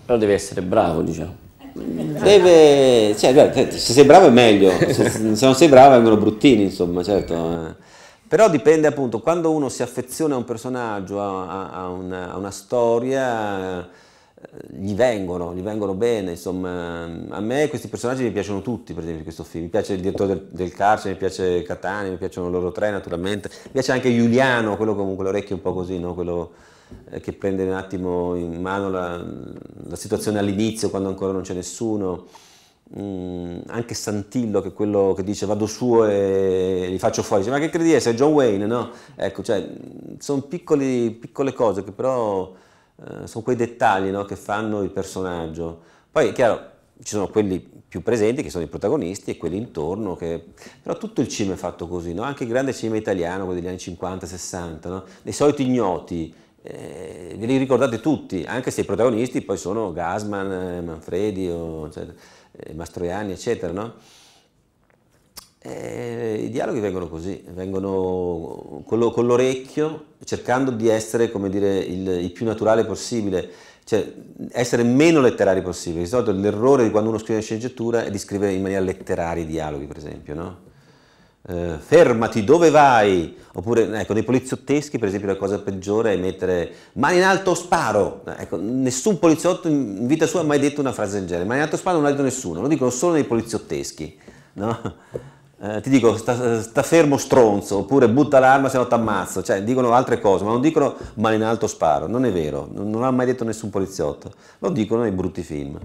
Però devi essere bravo, diciamo. Deve, cioè, se sei bravo è meglio, se, se non sei bravo vengono bruttini, insomma, certo. Eh. Però dipende appunto, quando uno si affeziona a un personaggio, a, a, una, a una storia eh, gli vengono, gli vengono bene, insomma, ehm, a me questi personaggi mi piacciono tutti, per esempio, di questo film, mi piace il direttore del, del carcere, mi piace Catania, mi piacciono loro tre naturalmente, mi piace anche Giuliano, quello con quelle orecchie un po' così, no? quello eh, che prende un attimo in mano la, la situazione all'inizio, quando ancora non c'è nessuno, mm, anche Santillo che è quello che dice vado su e li faccio fuori, dice ma che credi essere John Wayne, no? Ecco, cioè, mm, sono piccole cose che però eh, sono quei dettagli no, che fanno il personaggio. Poi, è chiaro, ci sono quelli più presenti che sono i protagonisti e quelli intorno, che... però tutto il cinema è fatto così, no? anche il grande cinema italiano, quello degli anni 50-60, no? dei soliti ignoti, eh, ve li ricordate tutti, anche se i protagonisti poi sono Gasman, eh, Manfredi, o, cioè, Mastroianni, eccetera. No? Eh, I dialoghi vengono così, vengono con, lo, con l'orecchio, cercando di essere dire, il, il, più naturale possibile, cioè essere meno letterari possibile. Di solito l'errore di quando uno scrive una sceneggiatura è di scrivere in maniera letteraria i dialoghi, per esempio, no? eh, fermati, dove vai? Oppure, ecco, nei poliziotteschi, per esempio, la cosa peggiore è mettere mani in alto, sparo. Ecco, nessun poliziotto in vita sua ha mai detto una frase del genere. Mani in alto, sparo non l'ha detto nessuno, lo dicono solo nei poliziotteschi, no? Eh, ti dico sta, sta, fermo stronzo, oppure butta l'arma se no t'ammazzo, cioè dicono altre cose, ma non dicono male in alto sparo, non è vero, non, non l'ha mai detto nessun poliziotto, lo dicono nei brutti film.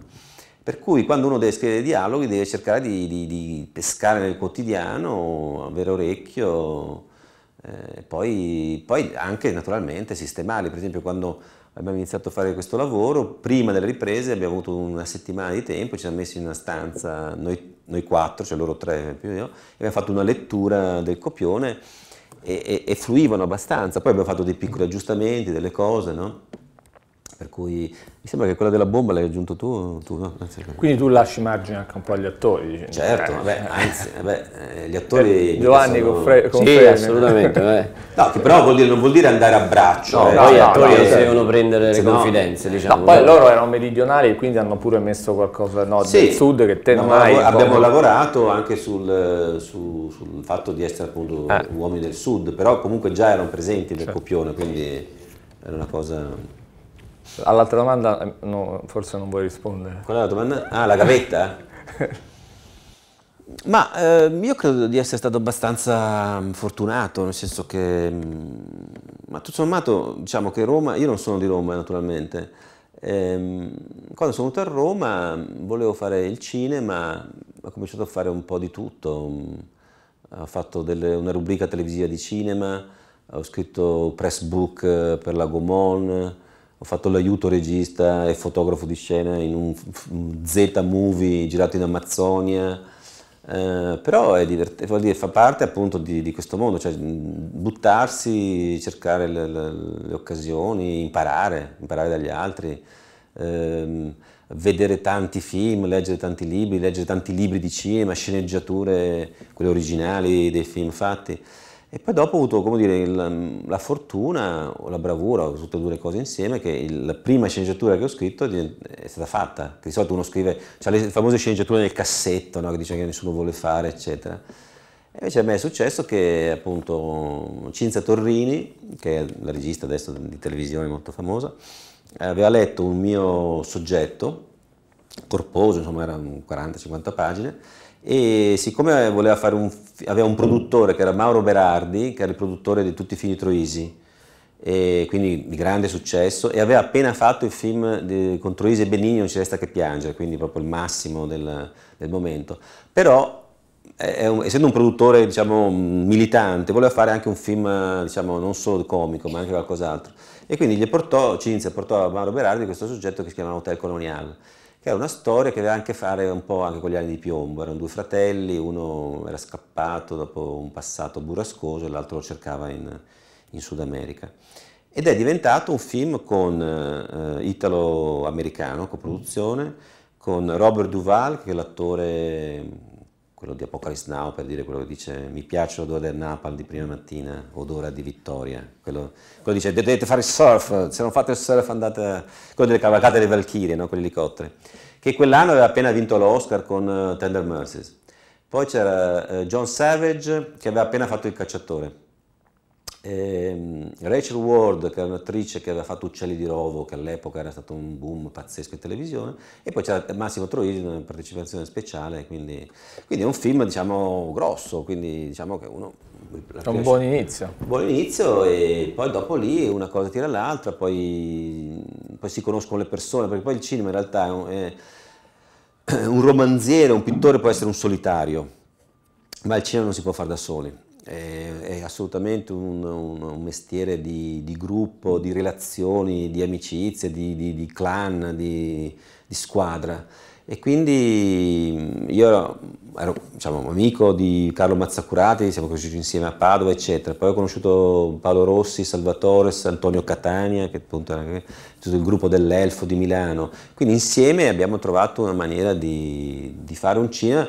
Per cui quando uno deve scrivere dialoghi deve cercare di, di, di pescare nel quotidiano, avere orecchio, eh, poi, poi, anche naturalmente sistemarli. Per esempio quando abbiamo iniziato a fare questo lavoro, prima delle riprese abbiamo avuto una settimana di tempo, ci siamo messi in una stanza, noi noi quattro, cioè loro tre più o meno, abbiamo fatto una lettura del copione e, e, e, fluivano abbastanza. Poi abbiamo fatto dei piccoli aggiustamenti, delle cose, no? per cui mi sembra che quella della bomba l'hai aggiunto tu, tu no? quindi tu lasci margine anche un po' agli attori certo eh. vabbè, anzi vabbè, eh, gli attori eh, Giovanni sono... Confre- Confrene sì assolutamente no che però vuol dire, non vuol dire andare a braccio no, eh. no, poi gli attori non si devono prendere le confidenze diciamo no, poi però. loro erano meridionali e quindi hanno pure messo qualcosa no, sì. del sud che te non hai abbiamo lavorato anche sul, su, sul, fatto di essere appunto uomini del sud però comunque già erano presenti nel certo. copione quindi era una cosa All'altra domanda eh, no, forse non vuoi rispondere. Qual è la domanda? Ah, la gavetta? Ma eh, io credo di essere stato abbastanza mm, fortunato, nel senso che, mm, ma tutto sommato, diciamo che Roma, io non sono di Roma naturalmente, ehm, quando sono venuto a Roma mm, volevo fare il cinema, ho cominciato a fare un po' di tutto, ho fatto delle, una rubrica televisiva di cinema, ho scritto press book eh, per la Gomon, ho fatto l'aiuto regista e fotografo di scena in un Z-movie girato in Amazzonia, eh, però è divert- vuol dire, fa parte appunto di, di, questo mondo, cioè buttarsi, cercare le, le, le occasioni, imparare, imparare dagli altri, eh, vedere tanti film, leggere tanti libri, leggere tanti libri di cinema, sceneggiature, quelle originali dei film fatti. E poi dopo ho avuto come dire, il, mm, la fortuna o la bravura, o tutte e due le cose insieme, che il, la prima sceneggiatura che ho scritto è stata fatta. Che di solito uno scrive, cioè le famose sceneggiature nel cassetto, no? che dice che nessuno vuole fare, eccetera. E invece a me è successo che appunto Cinzia Torrini, che è la regista adesso di televisione molto famosa, aveva letto un mio soggetto, corposo, insomma erano 40-50 pagine, e siccome un, aveva un produttore che era Mauro Berardi, che era il produttore di tutti i film di Troisi, quindi di grande successo, e aveva appena fatto il film di, con Troisi e Benigni Non ci resta che piangere, quindi proprio il massimo del, del momento. Però, eh, un, essendo un produttore diciamo, militante, voleva fare anche un film diciamo, non solo comico, ma anche qualcos'altro. E quindi gli portò, Cinzia portò a Mauro Berardi questo soggetto che si chiamava Hotel Colonial che è una storia che aveva a che fare un po' anche con gli anni di piombo. Erano due fratelli, uno era scappato dopo un passato burrascoso e l'altro lo cercava in, in Sud America. Ed è diventato un film con eh, italo-americano, coproduzione, con Robert Duval, che è l'attore quello di Apocalypse Now per dire quello che dice mi piace l'odore del Napalm di prima mattina, odore di vittoria, quello, quello dice dovete fare surf, se non fate il surf andate, a... quello delle cavalcate delle Valchirie, no? con che quell'anno aveva appena vinto l'Oscar con uh, Tender Mercies. Poi c'era uh, John Savage che aveva appena fatto il cacciatore, eh, Rachel Ward, che era un'attrice che aveva fatto Uccelli di Rovo, che all'epoca era stato un boom pazzesco in televisione, e poi c'era Massimo Troisi in una partecipazione speciale, quindi, quindi, è un film diciamo grosso, quindi diciamo che uno... È un buon inizio. buon inizio e poi dopo lì una cosa tira l'altra, poi, poi si conoscono le persone, perché poi il cinema in realtà è un, è un romanziere, un pittore può essere un solitario, ma il cinema non si può fare da soli è, è assolutamente un, un, un mestiere di, di, gruppo, di relazioni, di amicizie, di, di, di clan, di, squadra. E quindi io ero, ero diciamo, amico di Carlo Mazzacurati, siamo cresciuti insieme a Padova, eccetera. Poi ho conosciuto Paolo Rossi, Salvatore, Antonio Catania, che appunto era tutto il gruppo dell'Elfo di Milano. Quindi insieme abbiamo trovato una maniera di, di fare un cinema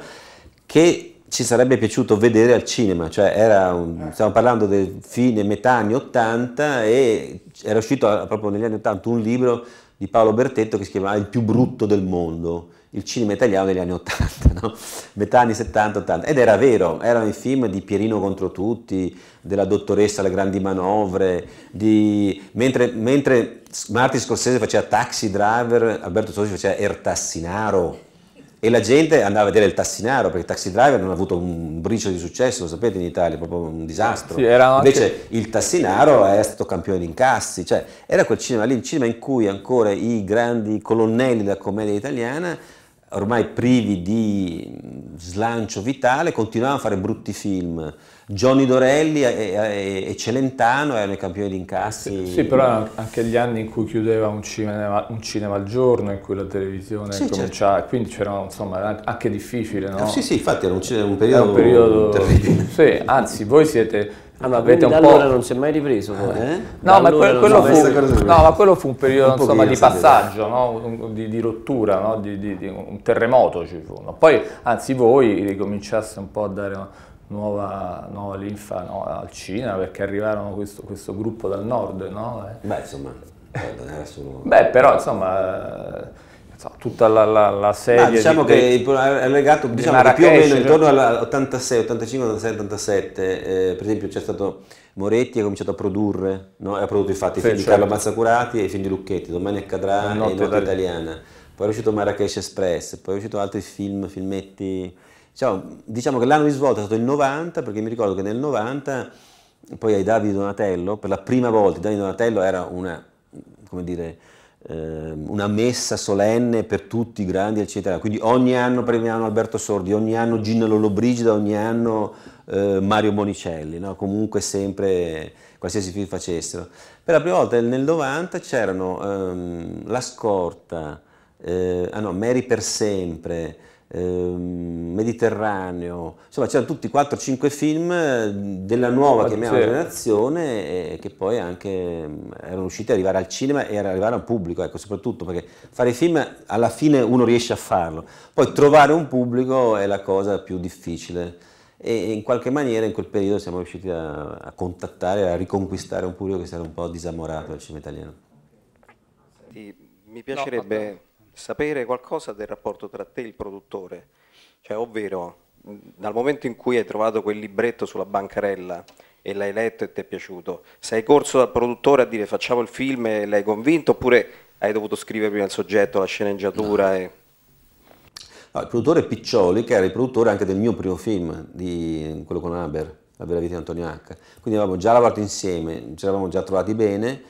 che ci sarebbe piaciuto vedere al cinema, cioè un, eh. stiamo parlando del fine metà anni 80 e era uscito eh, proprio negli anni 80 un libro di Paolo Bertetto che si chiamava Il più brutto del mondo, il cinema italiano degli anni 80, no? metà anni 70-80, ed era vero, erano i film di Pierino contro tutti, della dottoressa alle grandi manovre, di... mentre, mentre Martin Scorsese faceva Taxi Driver, Alberto Sosi faceva Ertassinaro, e la gente andava a vedere il tassinaro perché il taxi driver non ha avuto un bricio di successo, lo sapete in Italia, proprio un disastro. Sì, Invece anche... il tassinaro è stato campione di incassi, cioè era quel cinema lì, il cinema in cui ancora i grandi colonnelli della commedia italiana ormai privi di slancio vitale continuavano a fare brutti film Johnny Dorelli e, Celentano erano i campioni di incassi. Sì, sì, però anche gli anni in cui chiudeva un cinema, un cinema al giorno, in cui la televisione sì, cominciava, certo. quindi c'era insomma anche difficile, no? Eh, sì, sì, infatti era un, un periodo, era un periodo terribile. Sì, anzi, voi siete allora, ah, da allora non si è mai ripreso eh? poi. Eh? No, ma, allora quello quello fu, no, ma quello fu, un periodo un insomma, di passaggio, no? di, di, rottura, no? di, di, un terremoto ci fu. Poi, anzi, voi ricominciaste un po' a dare Una nuova, nuova linfa no, al cinema perché arrivarono questo, questo gruppo dal nord, no? Eh. Beh, insomma, non era solo... Beh, però, insomma eh, tutta la, la, la serie. Ma diciamo di, che è legato diciamo che più o meno cioè. intorno all'86, 85, 86, 87, eh, per esempio c'è stato Moretti ha cominciato a produrre, no? ha prodotto infatti sì, i film certo. di Carlo certo. Mazzacurati e i film di Lucchetti, Domani accadrà e Notte Italiana, poi è uscito Marrakesh Express, poi è uscito altri film, filmetti diciamo, diciamo che l'anno di svolta è stato il 90 perché mi ricordo che nel 90 poi ai Davide Donatello, per la prima volta Davide Donatello era una, come dire, ehm, una messa solenne per tutti i grandi, eccetera. Quindi ogni anno premiavano Alberto Sordi, ogni anno Gino Lollobrigida, ogni anno eh, Mario Monicelli, no? comunque sempre qualsiasi film facessero. Per la prima volta nel 90 c'erano ehm, La Scorta, eh, ah no, Mary per sempre, Ehm, Mediterraneo, insomma c'erano tutti 4-5 film eh, della nuova chiamiamola generazione e che poi anche mm, erano riusciti ad arrivare al cinema e ad arrivare al pubblico, ecco, soprattutto perché fare film alla fine uno riesce a farlo, poi trovare un pubblico è la cosa più difficile e in qualche maniera in quel periodo siamo riusciti a, a contattare, a riconquistare un pubblico che si era un po' disamorato dal cinema italiano. Sì, mi piacerebbe... No, sapere qualcosa del rapporto tra te e il produttore, cioè, ovvero dal momento in cui hai trovato quel libretto sulla bancarella e l'hai letto e ti è piaciuto, sei corso dal produttore a dire facciamo il film e l'hai convinto oppure hai dovuto scrivere prima il soggetto, la sceneggiatura? No. E... No, ah, il produttore Piccioli, che era il produttore anche del mio primo film, di quello con Haber, La vera vita di Antonio H. Quindi avevamo già lavorato insieme, ci eravamo già trovati bene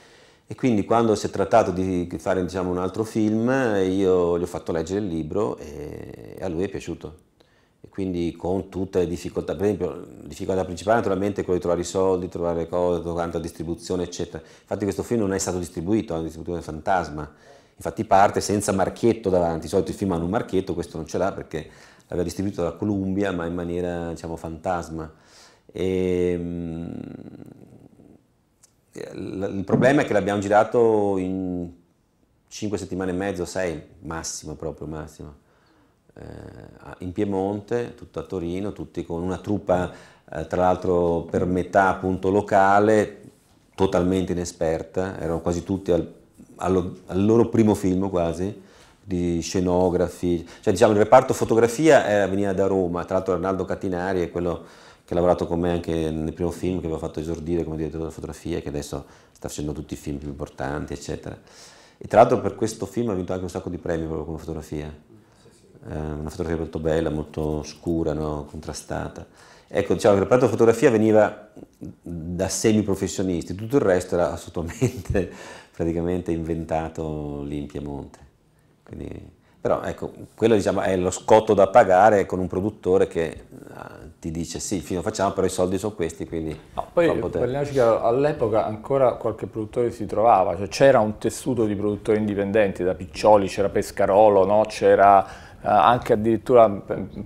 e quindi quando si è trattato di fare diciamo, un altro film, io gli ho fatto leggere il libro e a lui è piaciuto. E quindi con tutte le difficoltà, per esempio la difficoltà principale naturalmente è quella di trovare i soldi, trovare le cose, trovare la distribuzione, eccetera. Infatti questo film non è stato distribuito, è una distribuzione fantasma. Infatti parte senza marchietto davanti, di solito i film hanno un marchietto, questo non ce l'ha perché l'aveva distribuito da Columbia ma in maniera diciamo fantasma. E, ehm, eh, il problema è che l'abbiamo girato in 5 settimane e mezzo, 6 massimo proprio, massimo. Eh, in Piemonte, tutto a Torino, tutti con una truppa eh, tra l'altro per metà appunto locale, totalmente inesperta, erano quasi tutti al, allo, al loro primo film quasi, di scenografi, cioè diciamo il reparto fotografia era, veniva da Roma, tra l'altro Arnaldo Catinari è quello che ha lavorato con me anche nel primo film che avevo fatto esordire come direttore della fotografia, che adesso sta facendo tutti i film più importanti, eccetera. E tra l'altro per questo film ha vinto anche un sacco di premi proprio come fotografia. Eh, una fotografia molto bella, molto scura, no? contrastata. Ecco, diciamo che la prato fotografia veniva da semiprofessionisti, tutto il resto era assolutamente praticamente inventato lì in Piemonte. Quindi, però ecco, quello diciamo, è lo scotto da pagare con un produttore che eh, ti dice sì, lo facciamo, però i soldi sono questi, quindi... No, poi parliamoci che all'epoca ancora qualche produttore si trovava, cioè c'era un tessuto di produttori indipendenti, da Piccioli, c'era Pescarolo, no? c'era... Uh, anche addirittura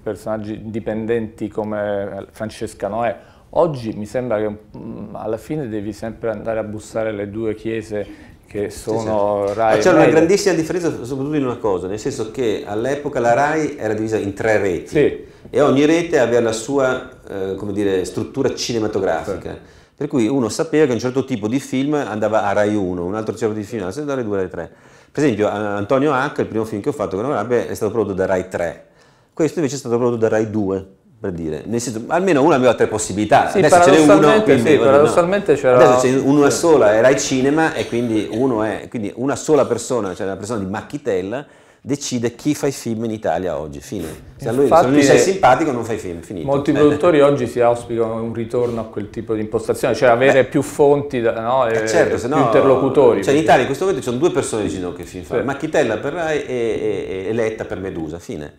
personaggi indipendenti come eh, Francesca Noè. Oggi mi sembra che um, alla fine devi sempre andare a bussare le due chiese che sono sì, sì. Rai. Ma c'è una grandissima differenza soprattutto in una cosa, nel senso che all'epoca la Rai era divisa in tre reti. Sì e ogni rete aveva la sua eh, dire, struttura cinematografica. Sì. Per cui uno sapeva che un certo tipo di film andava a Rai 1, un altro tipo di film andava a Rai 2, Rai 3. Per esempio Antonio H, il primo film che ho fatto con Arabia, è stato prodotto da Rai 3. Questo invece è stato prodotto da Rai 2 per dire, nel senso, almeno uno aveva tre possibilità, sì, adesso ce n'è uno, quindi, sì, paradossalmente no. c'era... adesso c'è una sola, è Rai cinema e quindi uno è, quindi una sola persona, cioè la persona di Macchitella, decide chi fa i film in Italia oggi. Fine. Se, lui, se non sei simpatico non fai film, finito. Molti produttori oggi si auspicano un ritorno a quel tipo di impostazione, cioè avere Beh, più fonti, no, e, eh, eh, certo, più no, interlocutori. Cioè in Italia in questo momento ci sono due persone che decidono che film fanno: sì. Macchitella per Rai e, e, e Letta per Medusa, fine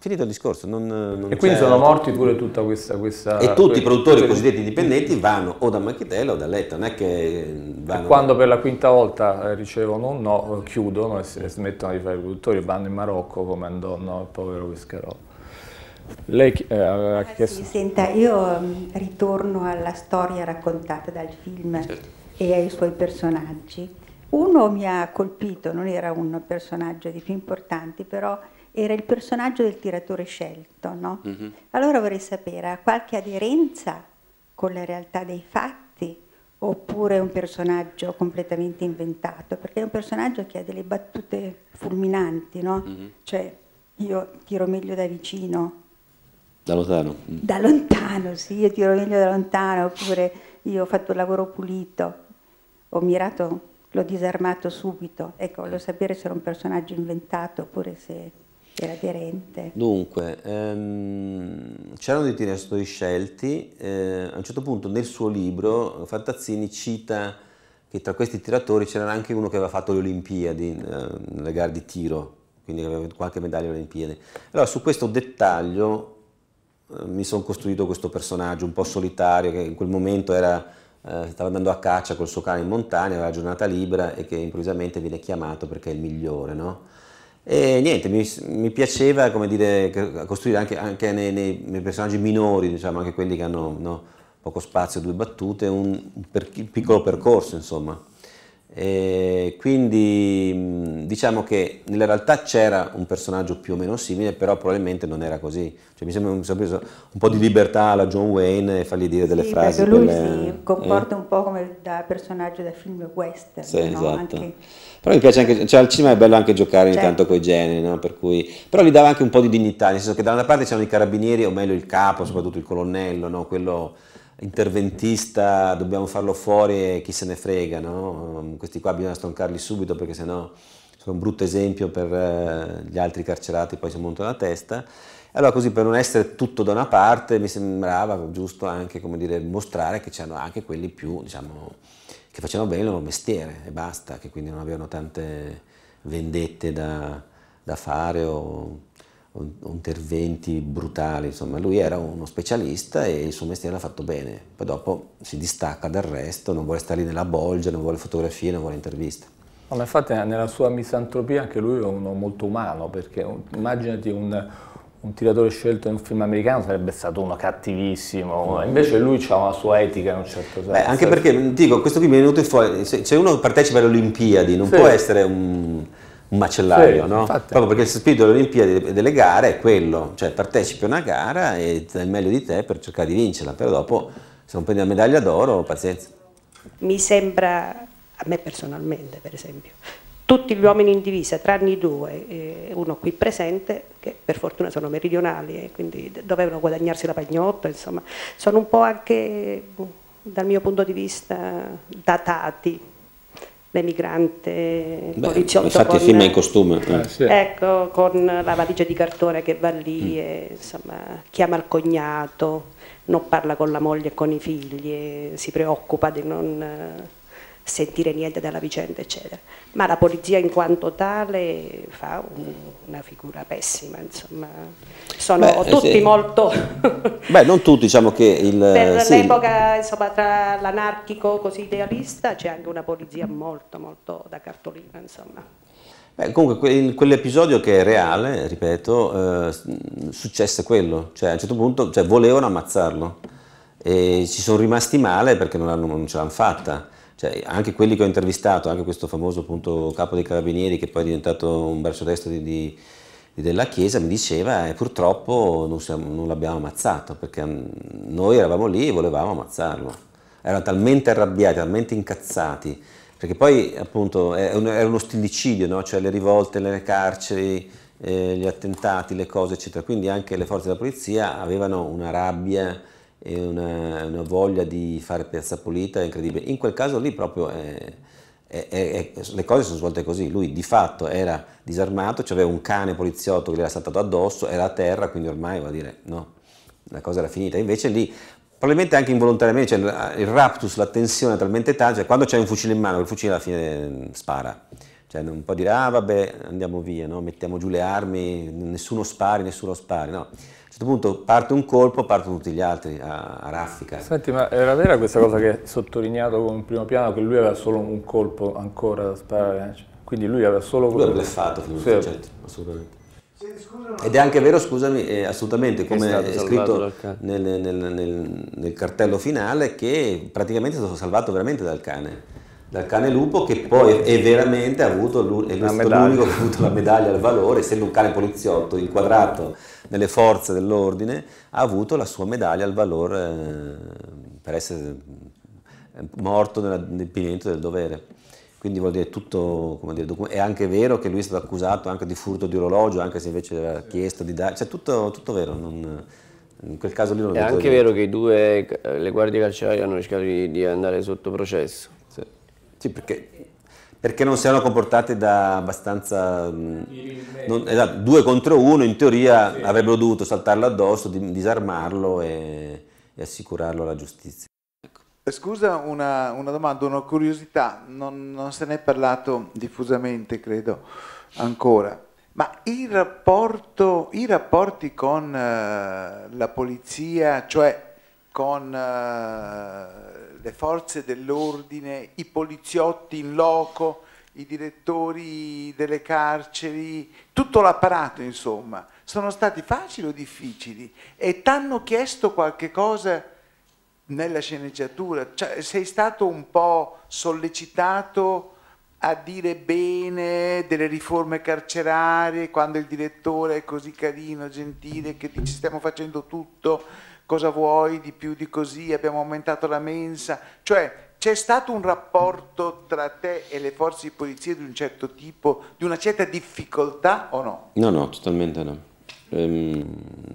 finito il discorso. Non, non e quindi sono altro. morti pure tutta questa... questa e tutti i produttori cosiddetti indipendenti vanno o da Macchitella o da Letta, non è che vanno... Quando per la quinta volta eh, ricevono un no, eh, chiudono e smettono di fare i produttori, vanno in Marocco come andò no, il povero Pescarò. Lei eh, aveva eh, chiesto... sì, senta, io mm, ritorno alla storia raccontata dal film certo. e ai suoi personaggi. Uno mi ha colpito, non era un personaggio di più importanti, però era il personaggio del tiratore scelto, no? mm-hmm. Allora vorrei sapere, ha qualche aderenza con la realtà dei fatti oppure è un personaggio completamente inventato? Perché è un personaggio che ha delle battute fulminanti, no? Mm-hmm. Cioè, io tiro meglio da vicino. Da lontano. Mm. Da lontano, sì, io tiro meglio da lontano, oppure io ho fatto il lavoro pulito, ho mirato l'ho disarmato subito. Ecco, voglio mm. sapere se era un personaggio inventato oppure se era aderente. Dunque, ehm, c'erano dei tiratori scelti, eh, a un certo punto nel suo libro eh, Fantazzini cita che tra questi tiratori c'era anche uno che aveva fatto le Olimpiadi, eh, le gare di tiro, quindi aveva qualche medaglia alle Olimpiadi. Allora su questo dettaglio eh, mi sono costruito questo personaggio un po' solitario che in quel momento era Uh, stava andando a caccia col suo cane in montagna, aveva giornata libera e che improvvisamente viene chiamato perché è il migliore, no? E niente, mi, mi piaceva dire, costruire anche, anche nei, nei, nei, personaggi minori, diciamo, anche quelli che hanno no, poco spazio, due battute, un, per, un piccolo percorso, insomma. E quindi diciamo che nella realtà c'era un personaggio più o meno simile, però probabilmente non era così. Cioè, mi sembra mi sono preso un po' di libertà alla John Wayne e fargli dire delle sì, frasi. Perché lui quelle, si eh. comporta eh? un po' come da personaggio da film western. Sì, no? esatto. Anche però mi piace anche, cioè al cinema è bello anche giocare certo. tanto con i generi, no? per cui, però gli dava anche un po' di dignità, nel senso che da una parte c'erano i carabinieri, o meglio il capo, soprattutto il colonnello, no? quello interventista, dobbiamo farlo fuori e chi se ne frega, no? questi qua bisogna stroncarli subito perché sennò sono un brutto esempio per eh, gli altri carcerati, poi si montano la testa. Allora così per non essere tutto da una parte mi sembrava giusto anche dire, mostrare che c'erano anche quelli più diciamo, che facevano bene il loro mestiere e basta, che quindi non avevano tante vendette da, da fare o, o, interventi brutali, insomma lui era uno specialista e il suo mestiere l'ha fatto bene, poi dopo si distacca dal resto, non vuole stare lì nella bolgia, non vuole fotografie, non vuole interviste. ma infatti eh, nella sua misantropia anche lui è uno molto umano, perché immaginati un, un tiratore scelto in un film americano sarebbe stato uno cattivissimo, invece lui ha una sua etica in un certo senso. Beh, anche perché, dico, questo qui mi è venuto fuori, se, se uno partecipa alle Olimpiadi non sì. può essere un, un macellaio, sì, no? Infatti. Proprio perché il spirito delle Olimpiadi e delle gare è quello, cioè partecipi a una gara e dai il meglio di te per cercare di vincerla, però dopo se non prendi la medaglia d'oro, pazienza. Mi sembra, a me personalmente per esempio, tutti gli uomini in divisa, tranne i due, eh, uno qui presente, che per fortuna sono meridionali e quindi dovevano guadagnarsi la pagnotta, insomma, sono un po' anche, dal mio punto di vista, datati l'emigrante poliziotto infatti con, il film è in costume eh. eh, sì. ecco con la valigia di cartone che va lì mm. e insomma, chiama il cognato non parla con la moglie e con i figli si preoccupa di non sentire niente dalla vicenda, eccetera. Ma la polizia in quanto tale fa un, una figura pessima, insomma. Sono Beh, eh, tutti sì. molto... Beh, non tutti, diciamo che il... Per sì. l'epoca, insomma, tra l'anarchico così idealista c'è anche una polizia molto, molto da cartolina, insomma. Beh, comunque quell'episodio che è reale, ripeto, eh, successe quello, cioè a un certo punto cioè, volevano ammazzarlo e ci sono rimasti male perché non, non ce l'hanno fatta cioè, anche quelli che ho intervistato, anche questo famoso appunto, capo dei carabinieri che poi è diventato un braccio destro di, di, della Chiesa, mi diceva eh, purtroppo non, siamo, non l'abbiamo ammazzato perché mm, noi eravamo lì e volevamo ammazzarlo. Erano talmente arrabbiati, talmente incazzati, perché poi appunto era uno stilicidio, no? cioè le rivolte, nelle carceri, eh, gli attentati, le cose eccetera. Quindi anche le forze della polizia avevano una rabbia e una, una, voglia di fare piazza pulita incredibile. In quel caso lì proprio è, è, è, le cose sono svolte così, lui di fatto era disarmato, c'aveva un cane poliziotto che gli era saltato addosso, era a terra, quindi ormai vuol dire no, la cosa era finita. Invece lì, probabilmente anche involontariamente, cioè il raptus, la tensione è talmente tanta, cioè quando c'è un fucile in mano, il fucile alla fine mm, spara. Cioè un po' dire, ah vabbè, andiamo via, no? mettiamo giù le armi, nessuno spari, nessuno spari, no a un certo punto parte un colpo, partono tutti gli altri a, a, raffica. Senti, ma era vera questa cosa che hai sottolineato con il primo piano, che lui aveva solo un colpo ancora da sparare? Eh? Cioè, quindi lui aveva solo... Lui aveva bleffato, sì. certo, assolutamente. Ed è anche vero, scusami, eh, assolutamente, come è, è scritto nel, nel, nel, nel, cartello finale, che praticamente è stato salvato veramente dal cane dal cane lupo che poi è veramente avuto è l'unico che ha avuto la medaglia al valore, essendo un cane poliziotto inquadrato nelle forze dell'ordine, ha avuto la sua medaglia al valore eh, per essere eh, morto nel pimento del dovere. Quindi vuol dire tutto, come dire, è anche vero che lui è stato accusato anche di furto di orologio, anche se invece aveva chiesto di dare, cioè tutto, tutto vero, non, in quel caso lì non È anche vero che i due, eh, le guardie carcerarie hanno cercato di, di andare sotto processo sì, perché, perché non si erano comportate da abbastanza... Non, esatto, due contro uno in teoria sì. avrebbero dovuto saltarlo addosso, disarmarlo e, e assicurarlo alla giustizia. Eh, scusa una, una, domanda, una curiosità, non, non, se ne è parlato diffusamente credo ancora, ma il rapporto, i rapporti con eh, la polizia, cioè con eh, le forze dell'ordine, i poliziotti in loco, i direttori delle carceri, tutto l'apparato insomma, sono stati facili o difficili e ti hanno chiesto qualche cosa nella sceneggiatura, cioè, sei stato un po' sollecitato a dire bene delle riforme carcerarie quando il direttore è così carino, gentile, che dice stiamo facendo tutto cosa vuoi di più di così, abbiamo aumentato la mensa, cioè c'è stato un rapporto tra te e le forze di polizia di un certo tipo, di una certa difficoltà o no? No, no, totalmente no. Ehm,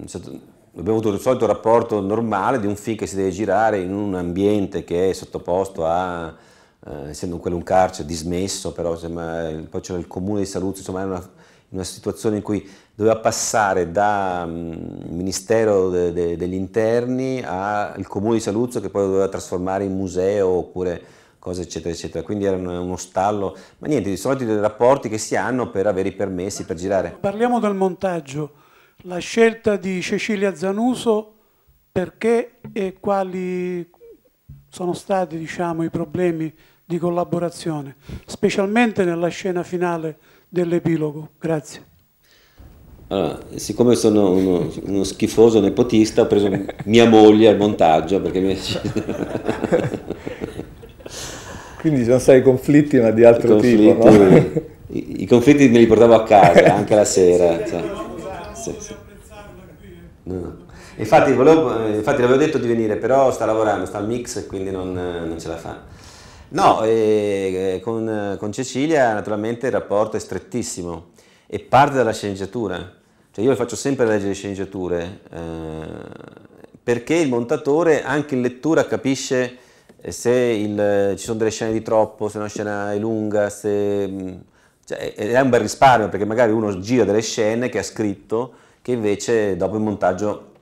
stato, abbiamo avuto il solito rapporto normale di un film che si deve girare in un ambiente che è sottoposto a, eh, essendo quello un carcere dismesso, però insomma, eh, poi c'era il comune di Saluzzo, insomma è una in una situazione in cui doveva passare dal mm, Ministero de, de, degli Interni al Comune di Saluzzo che poi lo doveva trasformare in museo oppure cose eccetera eccetera, quindi era uno stallo, ma niente, di solito dei rapporti che si hanno per avere i permessi, per girare. Parliamo del montaggio, la scelta di Cecilia Zanuso perché e quali sono stati diciamo, i problemi di collaborazione, specialmente nella scena finale dell'epilogo. Grazie. Allora, siccome sono uno, uno, schifoso nepotista, ho preso mia moglie al montaggio perché mi Quindi ci sono stati conflitti ma di altro conflitti, tipo. No? I, I, conflitti me li portavo a casa anche la sera. Sì, cioè. sì, sì. No. Infatti, volevo, eh, infatti l'avevo detto di venire, però sta lavorando, sta al mix, e quindi non, non ce la fa. No, eh, con, con, Cecilia naturalmente il rapporto è strettissimo e parte dalla sceneggiatura. Cioè io faccio sempre leggere le sceneggiature eh, perché il montatore anche in lettura capisce eh, se il, ci sono delle scene di troppo, se una scena è lunga, se, mm, cioè, è un bel risparmio perché magari uno gira delle scene che ha scritto che invece dopo il montaggio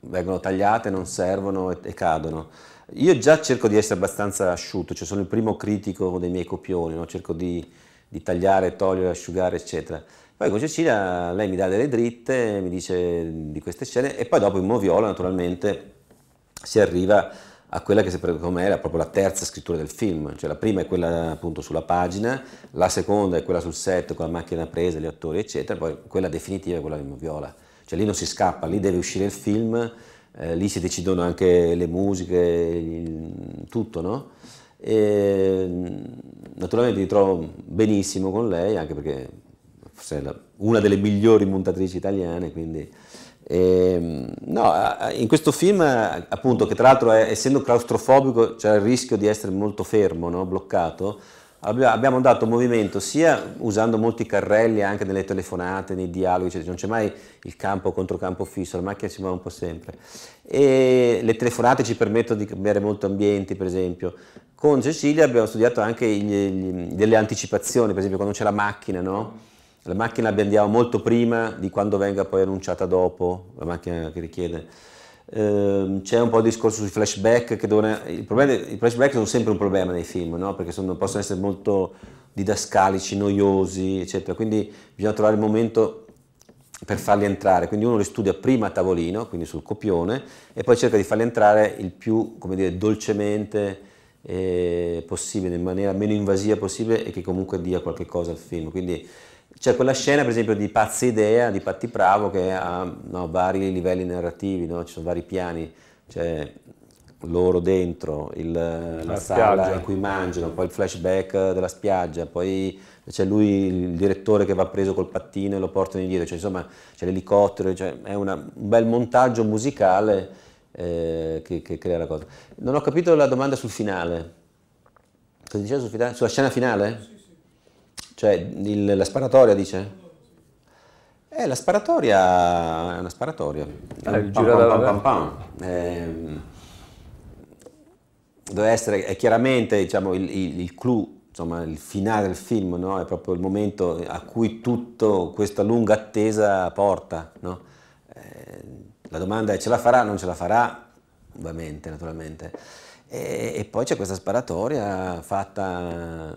vengono tagliate, non servono e, e cadono. Io già cerco di essere abbastanza asciutto, cioè sono il primo critico dei miei copioni, no? cerco di, di, tagliare, togliere, asciugare, eccetera. Poi con Cecilia lei mi dà delle dritte, mi dice di queste scene e poi dopo in Moviola naturalmente si arriva a quella che secondo me era proprio la terza scrittura del film, cioè la prima è quella appunto sulla pagina, la seconda è quella sul set con la macchina presa, gli attori eccetera, poi quella definitiva è quella di Moviola, cioè lì non si scappa, lì deve uscire il film eh, lì si decidono anche le musiche, tutto, no? E, mm, naturalmente mi trovo benissimo con lei, anche perché forse è una delle migliori montatrici italiane, quindi... E, mm, no, in questo film, appunto, che tra l'altro è, essendo claustrofobico c'è il rischio di essere molto fermo, no? bloccato, abbiamo dato movimento sia usando molti carrelli anche nelle telefonate, nei dialoghi, cioè non c'è mai il campo contro campo fisso, la macchina si muove un po' sempre. E le telefonate ci permettono di cambiare molto ambienti, per esempio. Con Cecilia abbiamo studiato anche gli, gli, delle anticipazioni, per esempio quando c'è la macchina, no? La macchina la andiamo molto prima di quando venga poi annunciata dopo, la macchina che richiede. Ehm, c'è un po' il discorso sui flashback, che devono, il problema, i flashback sono sempre un problema nei film, no? perché sono, possono essere molto didascalici, noiosi, eccetera, quindi bisogna trovare il momento per farli entrare, quindi uno li studia prima a tavolino, quindi sul copione, e poi cerca di farli entrare il più, come dire, dolcemente eh, possibile, in maniera meno invasiva possibile e che comunque dia qualche cosa al film. Quindi c'è quella scena per esempio di Pazza Idea di Patti Bravo che ha no, vari livelli narrativi, no? ci sono vari piani, c'è loro dentro, il, la, la sala in cui mangiano, poi il flashback della spiaggia, poi c'è lui il direttore che va preso col pattino e lo portano indietro, cioè, insomma c'è l'elicottero, cioè, è una, un bel montaggio musicale eh, che, che, crea la cosa. Non ho capito la domanda sul finale, cosa diceva sul finale? Sulla scena finale? Sì. Cioè, il, la sparatoria dice? Eh, la sparatoria è una sparatoria. Ah, il giro pam, pam, pam, ehm, pam eh, deve essere, è chiaramente diciamo, il, il, il clou insomma, il finale del film no? è proprio il momento a cui tutta questa lunga attesa porta. No? Eh, la domanda è ce la farà non ce la farà? Ovviamente, naturalmente. E, e poi c'è questa sparatoria fatta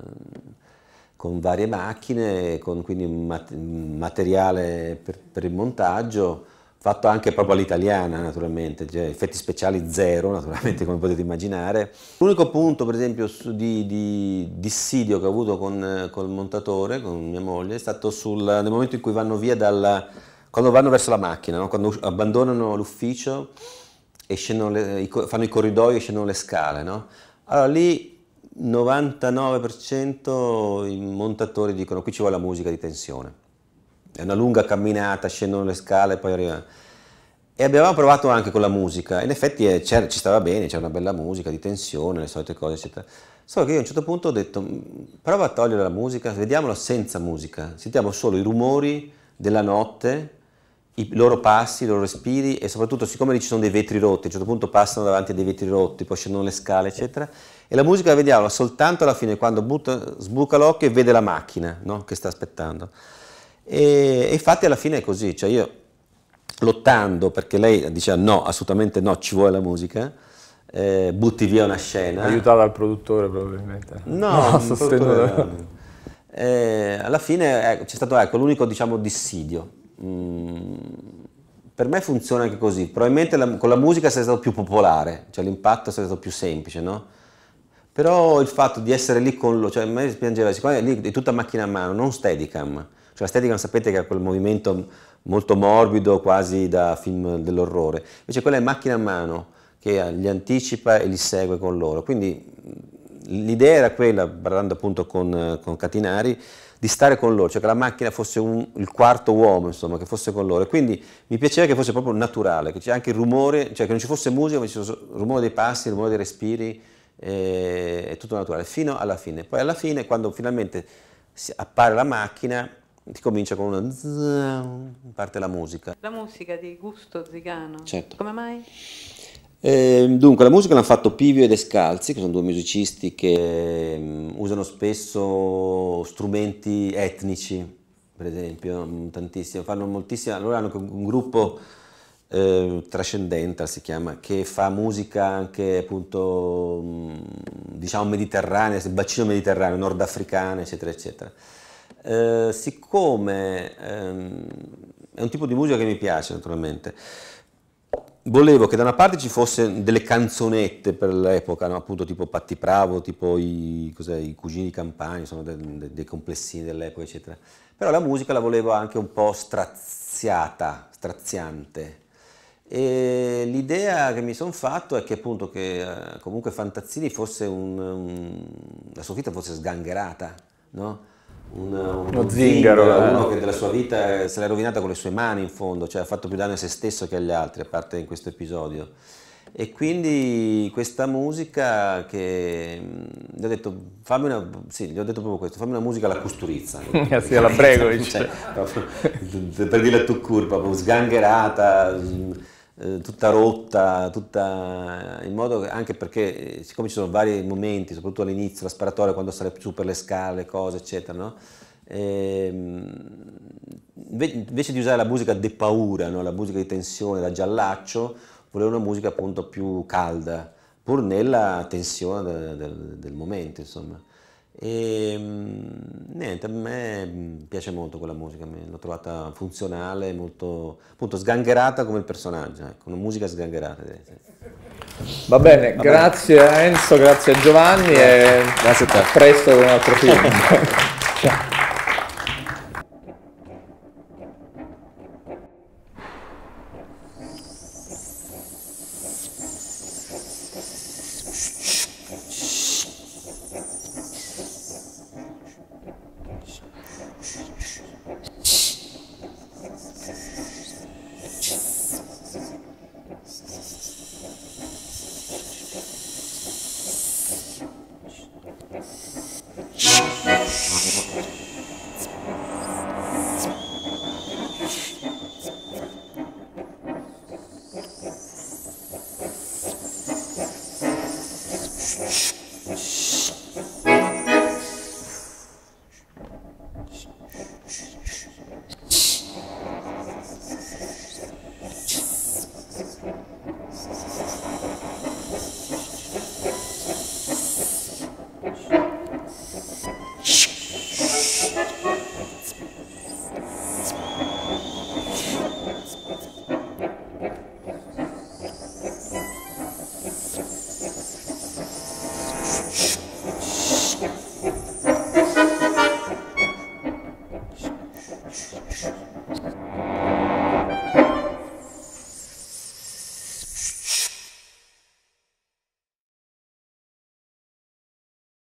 con varie macchine, con quindi un materiale per, per il montaggio, fatto anche proprio all'italiana naturalmente, cioè effetti speciali zero naturalmente come potete immaginare. L'unico punto per esempio di, di dissidio che ho avuto con, il montatore, con mia moglie, è stato sul, nel momento in cui vanno via dal, quando vanno verso la macchina, no? quando abbandonano l'ufficio e le, fanno i corridoi e scendono le scale. No? Allora lì 99% i montatori dicono qui ci vuole la musica di tensione. È una lunga camminata, scendono le scale e poi arriva. E abbiamo provato anche con la musica, in effetti è, eh, ci stava bene, c'era una bella musica di tensione, le solite cose, eccetera. Solo che io a un certo punto ho detto, mm, prova a togliere la musica, vediamola senza musica, sentiamo solo i rumori della notte, i loro passi, i loro respiri e soprattutto siccome lì ci sono dei vetri rotti, a un certo punto passano davanti a dei vetri rotti, poi scendono le scale, eccetera, e la musica la vediamo soltanto alla fine quando butta, sbuca l'occhio e vede la macchina no? che sta aspettando. E, infatti alla fine è così, cioè io lottando perché lei diceva no, assolutamente no, ci vuole la musica, eh, butti via una scena. Aiutata dal produttore probabilmente. No, no sostenuto. Eh, alla fine ecco, c'è stato ecco, l'unico diciamo, dissidio. Mm, per me funziona anche così, probabilmente la, con la musica sei stato più popolare, cioè l'impatto è stato più semplice, no? Però il fatto di essere lì con lo, cioè a me piangeva, siccome è lì è tutta macchina a mano, non steadicam. Cioè la steadicam sapete che ha quel movimento molto morbido, quasi da film dell'orrore. Invece quella è macchina a mano che li anticipa e li segue con loro. Quindi l'idea era quella, parlando appunto con, con Catinari, di stare con loro, cioè che la macchina fosse un, il quarto uomo, insomma, che fosse con loro. quindi mi piaceva che fosse proprio naturale, che c'è anche il rumore, cioè che non ci fosse musica, ma ci fosse il rumore dei passi, il rumore dei respiri, eh, è tutto naturale, fino alla fine. Poi alla fine, quando finalmente appare la macchina, ti comincia con una zzz, parte la musica. La musica di Gusto Zigano. Certo. Come mai? Eh, dunque, la musica l'hanno fatto Pivio ed Escalzi, che sono due musicisti che eh, usano spesso strumenti etnici, per esempio, mm, tantissimo. Fanno moltissimo, Loro hanno un gruppo Ehm, Trascendental si chiama, che fa musica anche appunto mm, diciamo mediterranea, bacino mediterraneo, nordafricana, eccetera, eccetera. Eh, siccome ehm, è un tipo di musica che mi piace naturalmente, volevo che da una parte ci fosse delle canzonette per l'epoca, no? appunto tipo Patti Pravo, tipo i, i cugini campani, sono dei, dei, dei complessini dell'epoca, eccetera. Però la musica la volevo anche un po' straziata, straziante, e l'idea che mi sono fatto è che appunto che eh, comunque Fantazzini fosse un, un, la sua vita fosse sgangherata, no? Un, uno zingaro, zingaro, uno che della sua vita se l'è rovinata con le sue mani in fondo, cioè ha fatto più danno a se stesso che agli altri, a parte in questo episodio. E quindi questa musica che gli ho detto, fammi una, sì, gli ho detto proprio questo, fammi una musica alla custurizza. sì, la prego, cioè, proprio, per dirla tu curva, sgangherata. sgangherata eh, tutta rotta, tutta in modo anche perché eh, siccome ci sono vari momenti, soprattutto all'inizio, la sparatoria quando sale su per le scale, cose eccetera, no? Ehm, invece di usare la musica de paura, no? la musica di tensione, da giallaccio, volevo una musica appunto più calda, pur nella tensione del, del, del momento, insomma. E ehm, niente, a me piace molto quella musica, l'ho trovata funzionale, molto appunto sgangherata come il personaggio, ecco, una musica sgangherata. Va bene, Va grazie a Enzo, grazie a Giovanni grazie. e grazie a, te. a presto con un altro film.